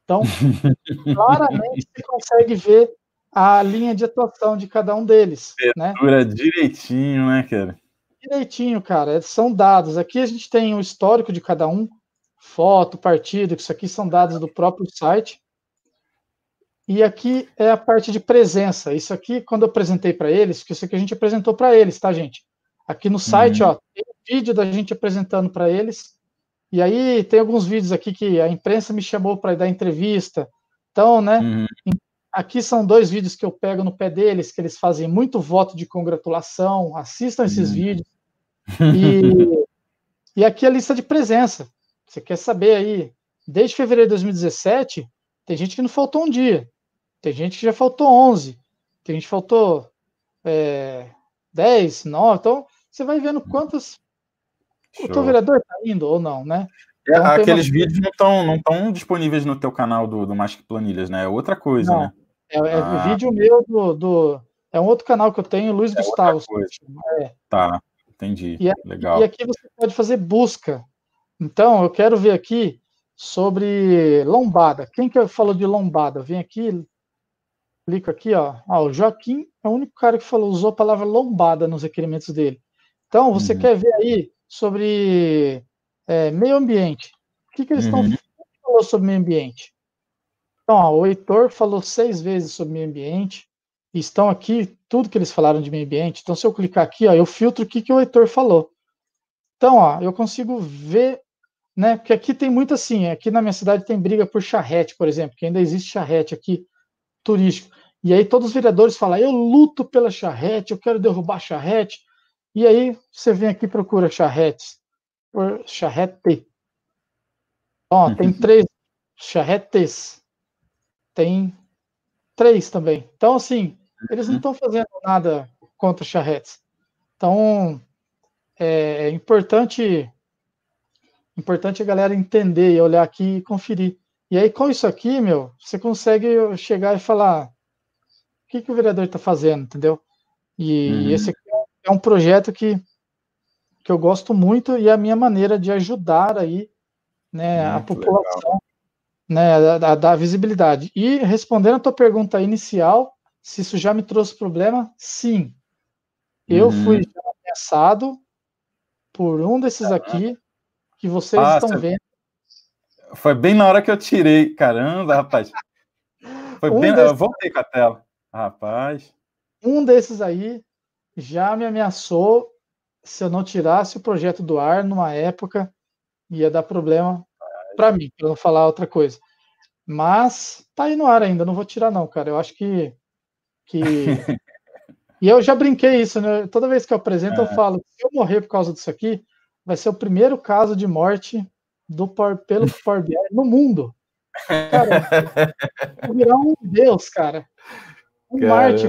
Então, claramente você consegue ver a linha de atuação de cada um deles. Né? direitinho, né, cara? direitinho, cara. É, são dados. Aqui a gente tem o histórico de cada um, foto, partido, isso aqui são dados do próprio site. E aqui é a parte de presença. Isso aqui, quando eu apresentei para eles, isso aqui a gente apresentou para eles, tá, gente? Aqui no site, uhum. ó, tem um vídeo da gente apresentando para eles. E aí tem alguns vídeos aqui que a imprensa me chamou para dar entrevista. Então, né? Uhum. Aqui são dois vídeos que eu pego no pé deles, que eles fazem muito voto de congratulação. Assistam esses uhum. vídeos. E, e aqui é a lista de presença. Você quer saber aí, desde fevereiro de 2017, tem gente que não faltou um dia, tem gente que já faltou 11, tem gente que faltou é, 10, 9. Então, você vai vendo quantas. O teu vereador está indo ou não, né? É, então, aqueles uma... vídeos não estão não tão disponíveis no teu canal do, do Mais Que Planilhas, né? É outra coisa, não, né? É, é ah. vídeo meu do, do, É um outro canal que eu tenho, Luiz é Gustavo. É. Tá. Entendi. E, Legal. E aqui você pode fazer busca. Então, eu quero ver aqui sobre lombada. Quem que falou de lombada? Vem aqui, clico aqui, ó. Ah, o Joaquim é o único cara que falou, usou a palavra lombada nos requerimentos dele. Então, você uhum. quer ver aí sobre é, meio ambiente. O que, que eles estão uhum. falando sobre meio ambiente? Então, ó, o Heitor falou seis vezes sobre meio ambiente estão aqui tudo que eles falaram de meio ambiente. Então, se eu clicar aqui, ó, eu filtro o que, que o Heitor falou. Então, ó, eu consigo ver, né? Porque aqui tem muito assim, é, aqui na minha cidade tem briga por charrete, por exemplo, que ainda existe charrete aqui turístico. E aí todos os vereadores falam, eu luto pela charrete, eu quero derrubar charrete. E aí você vem aqui e procura charretes, por charrete. Ó, tem três charretes. Tem três também. Então, assim, eles não uhum. estão fazendo nada contra o charretes. Então, é, é importante importante a galera entender e olhar aqui e conferir. E aí, com isso aqui, meu, você consegue chegar e falar o que, que o vereador está fazendo, entendeu? E uhum. esse aqui é, é um projeto que, que eu gosto muito e é a minha maneira de ajudar aí né, a população né, a, a, dar visibilidade. E respondendo a tua pergunta inicial, se isso já me trouxe problema, sim. Eu uhum. fui ameaçado por um desses aqui que vocês ah, estão você... vendo. Foi bem na hora que eu tirei. Caramba, rapaz. Foi um bem. Desses... Eu voltei com a tela. Rapaz. Um desses aí já me ameaçou se eu não tirasse o projeto do ar numa época ia dar problema para mim, para não falar outra coisa. Mas tá aí no ar ainda, não vou tirar não, cara. Eu acho que que e eu já brinquei isso, né? Toda vez que eu apresento, eu é. falo: se eu morrer por causa disso aqui, vai ser o primeiro caso de morte do Power, pelo Power BI no mundo. Cara, vou virar um deus, cara. Um Caramba. Marte.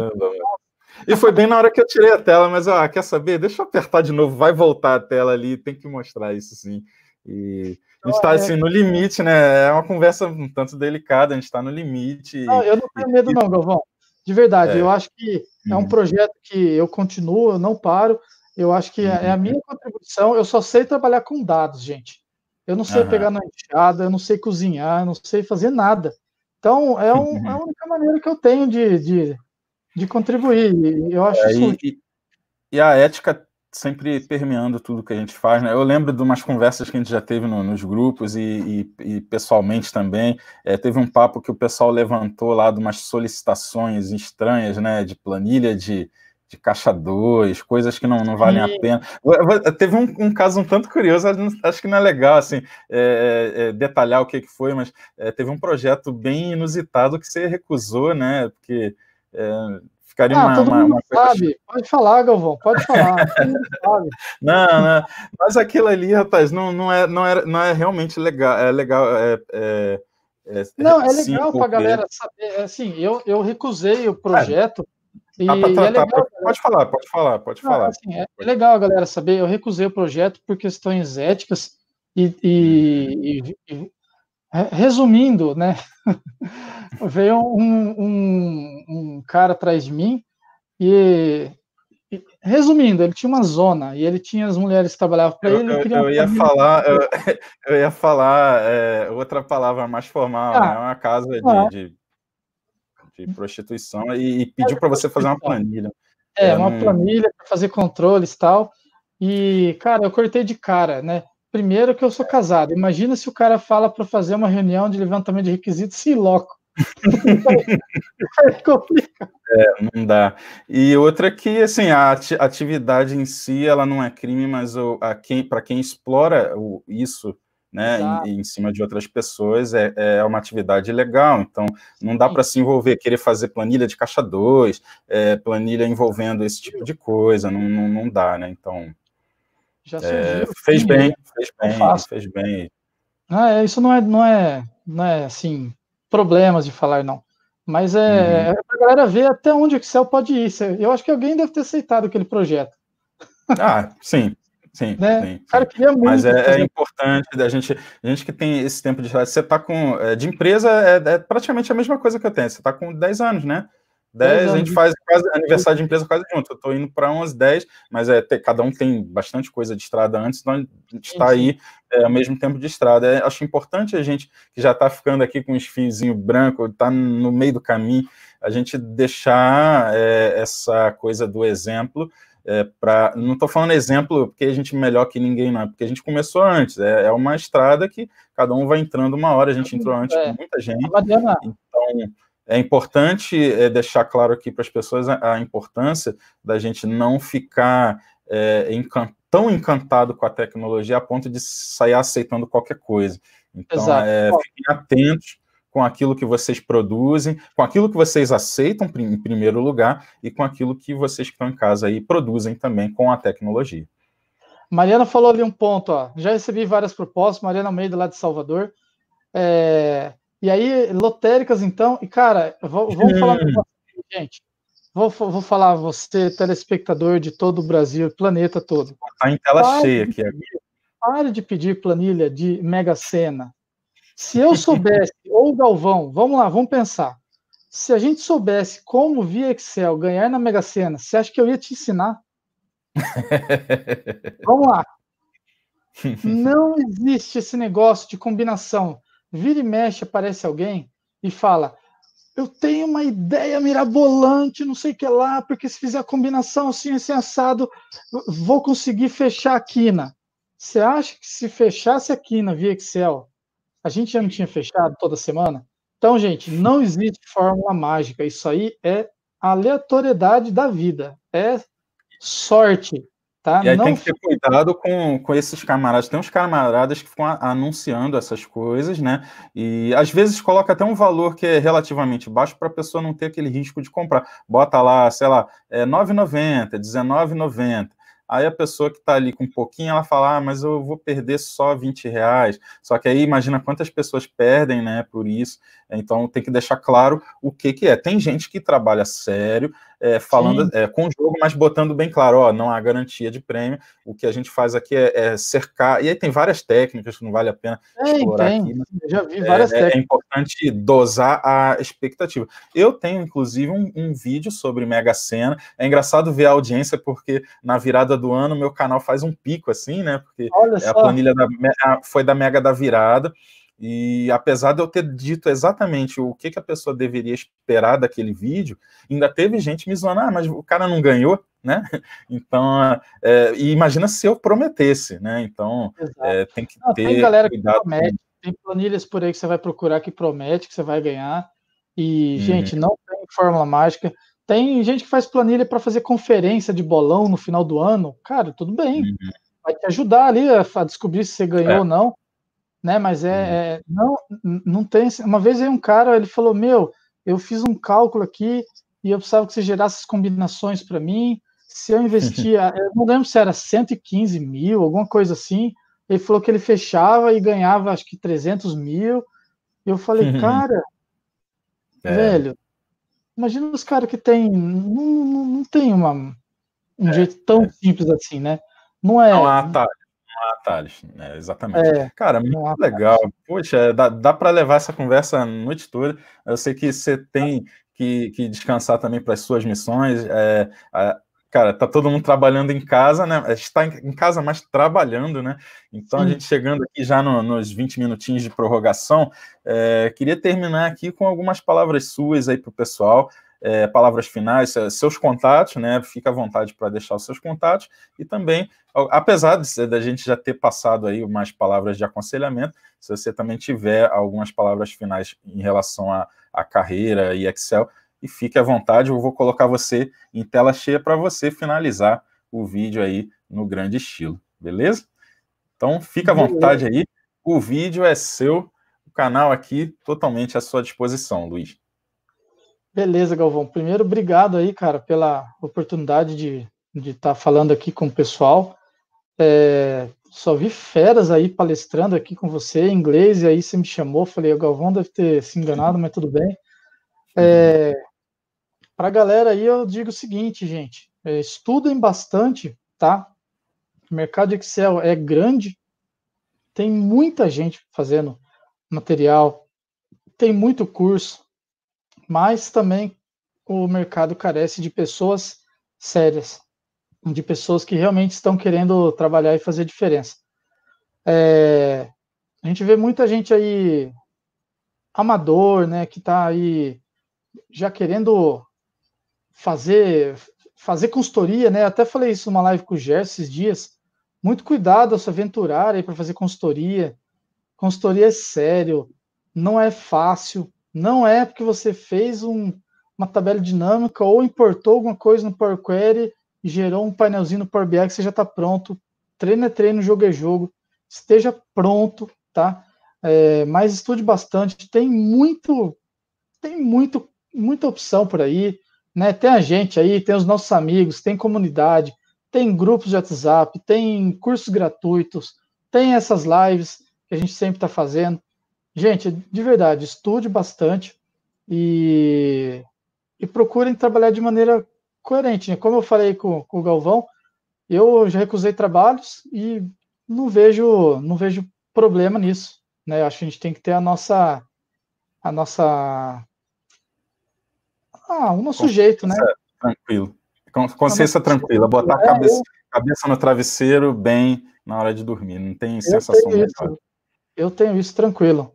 E foi bem na hora que eu tirei a tela, mas ah, quer saber? Deixa eu apertar de novo, vai voltar a tela ali, tem que mostrar isso sim. E a gente está é. assim no limite, né? É uma conversa um tanto delicada, a gente está no limite. Não, eu não tenho medo, não, Galvão. De verdade, é. eu acho que é um uhum. projeto que eu continuo, eu não paro. Eu acho que uhum. é a uhum. minha contribuição. Eu só sei trabalhar com dados, gente. Eu não sei uhum. pegar na enxada, eu não sei cozinhar, eu não sei fazer nada. Então, é, um, uhum. é a única maneira que eu tenho de, de, de contribuir. Eu acho é, isso. E, e, a ética sempre permeando tudo que a gente faz, né? Eu lembro de umas conversas que a gente já teve no, nos grupos e, e, e pessoalmente também. É, teve um papo que o pessoal levantou lá de umas solicitações estranhas, né? De planilha de, de caixa 2, coisas que não, não valem a pena. Teve um, um, caso um tanto curioso, acho que não é legal assim, é, é, é, detalhar o que, que foi, mas é, teve um projeto bem inusitado que você recusou, né? Porque. É, Ficaria ah, uma, todo uma, uma sabe. Pode falar, Galvão, pode falar. não, não, mas aquilo ali, rapaz, não, não, é, não, é, não é realmente legal. É legal. É, é, é não, é legal para a galera saber. É assim, eu, eu recusei o projeto. Ah, tá, e, tá, é tá. legal, tá, pode, falar, pode falar, pode não, falar. Assim, é legal, galera, saber. Eu recusei o projeto por questões éticas e, e, hum. e, Resumindo, né? veio um, um, um, cara atrás de mim e, e, resumindo, ele tinha uma zona e ele tinha as mulheres que trabalhavam para ele. Eu, eu, ia falar, eu, eu, ia falar outra palavra mais formal, né, ah, né? uma casa de, ah, de, de, prostituição e, e pediu para você fazer uma planilha. É, uma planilha para fazer controles e tal. E, cara, eu cortei de cara, né? Primeiro que eu sou casado. Imagina se o cara fala para fazer uma reunião de levantamento de requisitos se loco. é É, não dá. E outra que, assim, a atividade em si, ela não é crime, mas o, a quem, para quem explora o, isso, né, em, em, cima de outras pessoas, é, é uma atividade legal. Então, não dá para se envolver, querer fazer planilha de caixa 2, é, planilha envolvendo esse tipo de coisa, não, não, não dá, né? Então... Já é, né? fez bem, é fez bem, fez bem. Ah, é, isso não é, não é, não é assim problemas de falar não. Mas é, uhum. é pra galera ver até onde o Excel pode ir. Eu acho que alguém deve ter aceitado aquele projeto. Ah, sim. Sim, né? sim, sim. Cara, queria muito. Mas é, é importante da gente, a gente que tem esse tempo de você tá com é, de empresa é, é praticamente a mesma coisa que eu tenho. Você tá com 10 anos, né? 10, a gente faz quase, aniversário de empresa quase junto. Eu estou indo para umas 10, mas é, cada um tem bastante coisa de estrada antes, então a gente está aí é, ao mesmo tempo de estrada. É, acho importante a gente que já está ficando aqui com os fiozinho branco, está no meio do caminho, a gente deixar é, essa coisa do exemplo. É, pra, não estou falando exemplo porque a gente é melhor que ninguém, não, é porque a gente começou antes. É, é uma estrada que cada um vai entrando uma hora, a gente entrou antes com é. muita gente. Tá então, é importante é, deixar claro aqui para as pessoas a, a, importância da gente não ficar é, tão encantado com a tecnologia a ponto de sair aceitando qualquer coisa. Então, é, fiquem atentos com aquilo que vocês produzem, com aquilo que vocês aceitam em primeiro lugar e com aquilo que vocês que estão em casa aí produzem também com a tecnologia. Mariana falou ali um ponto, ó. Já recebi várias propostas, Mariana Almeida lá de Salvador. É, e aí, lotéricas, então, e cara, vamos falar. Gente, vou, vou falar você, telespectador de todo o Brasil, planeta todo. Tá em tela pare cheia aqui. Pedir, pare de pedir planilha de Mega Sena. Se eu soubesse, ou Galvão, vamos lá, vamos pensar. Se a gente soubesse como via Excel ganhar na Mega Sena, você acha que eu ia te ensinar? vamos lá. Não existe esse negócio de combinação. Vira e mexe, aparece alguém e fala: Eu tenho uma ideia mirabolante, não sei o que lá, porque se fizer a combinação assim, assim, assado, vou conseguir fechar a quina. Você acha que se fechasse a quina via Excel, a gente já não tinha fechado toda semana? Então, gente, não existe fórmula mágica. Isso aí é aleatoriedade da vida. É sorte. Tá? E aí não... tem que ter cuidado com, com esses camaradas. Tem uns camaradas que ficam a, anunciando essas coisas, né? E às vezes coloca até um valor que é relativamente baixo para a pessoa não ter aquele risco de comprar. Bota lá, sei lá, é 9,90, 19,90. Aí a pessoa que está ali com um pouquinho, ela fala, ah, mas eu vou perder só 20 reais. Só que aí imagina quantas pessoas perdem, né, por isso. Então tem que deixar claro o que que é. Tem gente que trabalha sério, é, falando é, com o jogo, mas botando bem claro, ó, não há garantia de prêmio. O que a gente faz aqui é, é cercar. E aí tem várias técnicas que não vale a pena tem, explorar tem. aqui. Eu já vi é, várias é, técnicas. É importante dosar a expectativa. Eu tenho, inclusive, um, um vídeo sobre Mega Sena. É engraçado ver a audiência, porque na virada do ano meu canal faz um pico assim, né? Porque a planilha da, foi da Mega da virada. E apesar de eu ter dito exatamente o que, que a pessoa deveria esperar daquele vídeo, ainda teve gente me zoando, ah, mas o cara não ganhou, né? Então, é, e imagina se eu prometesse, né? Então, é, tem que não, ter tem galera cuidado. Que promete, com... Tem planilhas por aí que você vai procurar que promete que você vai ganhar. E, uhum. gente, não tem fórmula mágica. Tem gente que faz planilha para fazer conferência de bolão no final do ano. Cara, tudo bem. Uhum. Vai te ajudar ali a, a descobrir se você ganhou é. ou não né? Mas é, uhum. é, não não tem. Uma vez aí um cara ele falou meu, eu fiz um cálculo aqui e eu precisava que você gerasse as combinações para mim. Se eu investia, eu não lembro se era 115 mil, alguma coisa assim. Ele falou que ele fechava e ganhava acho que 300 mil. Eu falei, uhum. cara, é. velho, imagina os caras que tem, não, não, não tem uma, um é, jeito tão é. simples assim, né? Não é. Não há ah, tá. Ah, tá, atalhos. É, né, exatamente. É, Cara, muito legal. Poxa, é, dá, dá para levar essa conversa no noite toda. Eu sei que você tem que, que descansar também para as suas missões. É, cara, tá todo mundo trabalhando em casa, né? É, está em casa, mas trabalhando, né? Então, a gente chegando aqui já no, nos 20 minutinhos de prorrogação, é, queria terminar aqui com algumas palavras suas aí para o pessoal, é, palavras finais, é, seus contatos, né? Fica à vontade para deixar os seus contatos e também, apesar da gente já ter passado aí umas palavras de aconselhamento, se você também tiver algumas palavras finais em relação à, à carreira e Excel, e fique à vontade, eu vou colocar você em tela cheia para você finalizar o vídeo aí no grande estilo, beleza? Então, fica à vontade aí. O vídeo é seu, o canal aqui totalmente à sua disposição, Luiz. Beleza, Galvão. Primeiro, obrigado aí, cara, pela oportunidade de estar tá falando aqui com o pessoal. É, só vi feras aí palestrando aqui com você em inglês, e aí você me chamou, falei, o Galvão deve ter se enganado, mas tudo bem. É, Para a galera aí, eu digo o seguinte, gente, é, estudem bastante, tá? O mercado de Excel é grande, tem muita gente fazendo material, tem muito curso, mas também o mercado carece de pessoas sérias, de pessoas que realmente estão querendo trabalhar e fazer diferença. É, a gente vê muita gente aí amador, né, que está aí já querendo fazer fazer consultoria, né? Até falei isso numa live com o Gers esses dias. Muito cuidado ao se aventurar aí para fazer consultoria. Consultoria é sério, não é fácil. Não é porque você fez um, uma tabela dinâmica ou importou alguma coisa no Power Query e gerou um painelzinho no Power BI que você já está pronto. Treino é treino, jogo é jogo. Esteja pronto, tá? É, mas estude bastante. Tem muito, tem muito, muita opção por aí. Né? Tem a gente aí, tem os nossos amigos, tem comunidade, tem grupos de WhatsApp, tem cursos gratuitos, tem essas lives que a gente sempre está fazendo gente, de verdade, estude bastante e, e procurem trabalhar de maneira coerente. Né? Como eu falei com, com o Galvão, eu já recusei trabalhos e não vejo, não vejo problema nisso. Né? acho que a gente tem que ter a nossa. A nossa. Ah, o nosso jeito, né? Tranquilo. Consciência tranquila, botar a é, cabeça, cabeça no travesseiro bem na hora de dormir, não tem sensação eu tenho, isso, eu tenho isso tranquilo.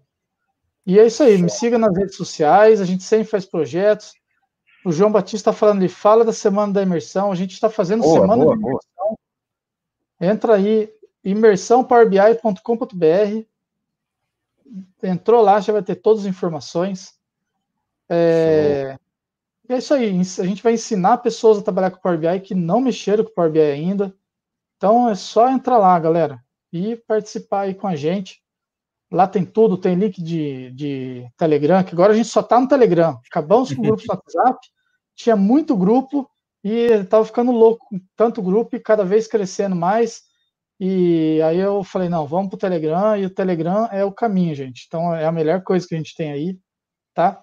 E é isso aí, me siga nas redes sociais, a gente sempre faz projetos. O João Batista está falando de fala da semana da imersão, a gente está fazendo boa, semana boa, da imersão. Boa. Entra aí, imersãopowerbi.com.br. Entrou lá, já vai ter todas as informações. É... E é isso aí, a gente vai ensinar pessoas a trabalhar com o Power BI que não mexeram com o Power BI ainda. Então é só entrar lá, galera, e participar aí com a gente. Lá tem tudo, tem link de, de Telegram, que agora a gente só está no Telegram. Acabamos com grupos do WhatsApp, tinha muito grupo e estava ficando louco com tanto grupo e cada vez crescendo mais. E aí eu falei, não, vamos para o Telegram, e o Telegram é o caminho, gente. Então é a melhor coisa que a gente tem aí, tá?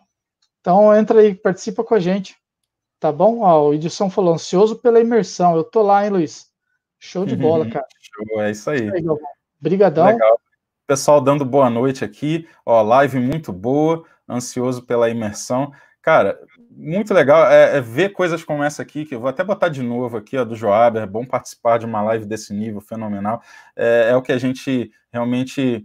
Então entra aí, participa com a gente, tá bom? Ó, o Edson falou, ansioso pela imersão. Eu tô lá, hein, Luiz? Show de bola, cara. Show, é isso aí. Obrigadão. Legal. Pessoal dando boa noite aqui. Ó, live muito boa, ansioso pela imersão. Cara, muito legal é, é, ver coisas como essa aqui, que eu vou até botar de novo aqui, ó, do Joaber, É bom participar de uma live desse nível, fenomenal. É, é o que a gente realmente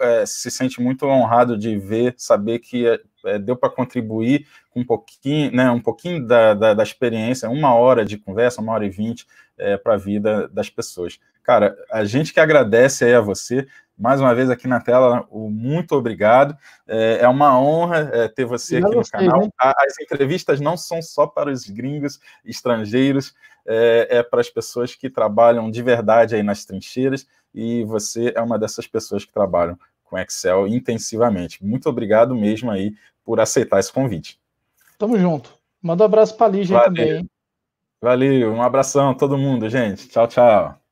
é, se sente muito honrado de ver, saber que é, é, deu para contribuir com um pouquinho, né, um pouquinho da, da, da, experiência, uma hora de conversa, uma hora e vinte é, para a vida das pessoas. Cara, a gente que agradece aí a você, mais uma vez aqui na tela, o muito obrigado. É, é uma honra é, ter você aqui no canal. As entrevistas não são só para os gringos estrangeiros, é, é, para as pessoas que trabalham de verdade aí nas trincheiras, e você é uma dessas pessoas que trabalham com Excel intensivamente. Muito obrigado mesmo aí por aceitar esse convite. Tamo junto. Manda um abraço para a Lígia Valeu. também. Hein? Valeu, um abração a todo mundo, gente. Tchau, tchau.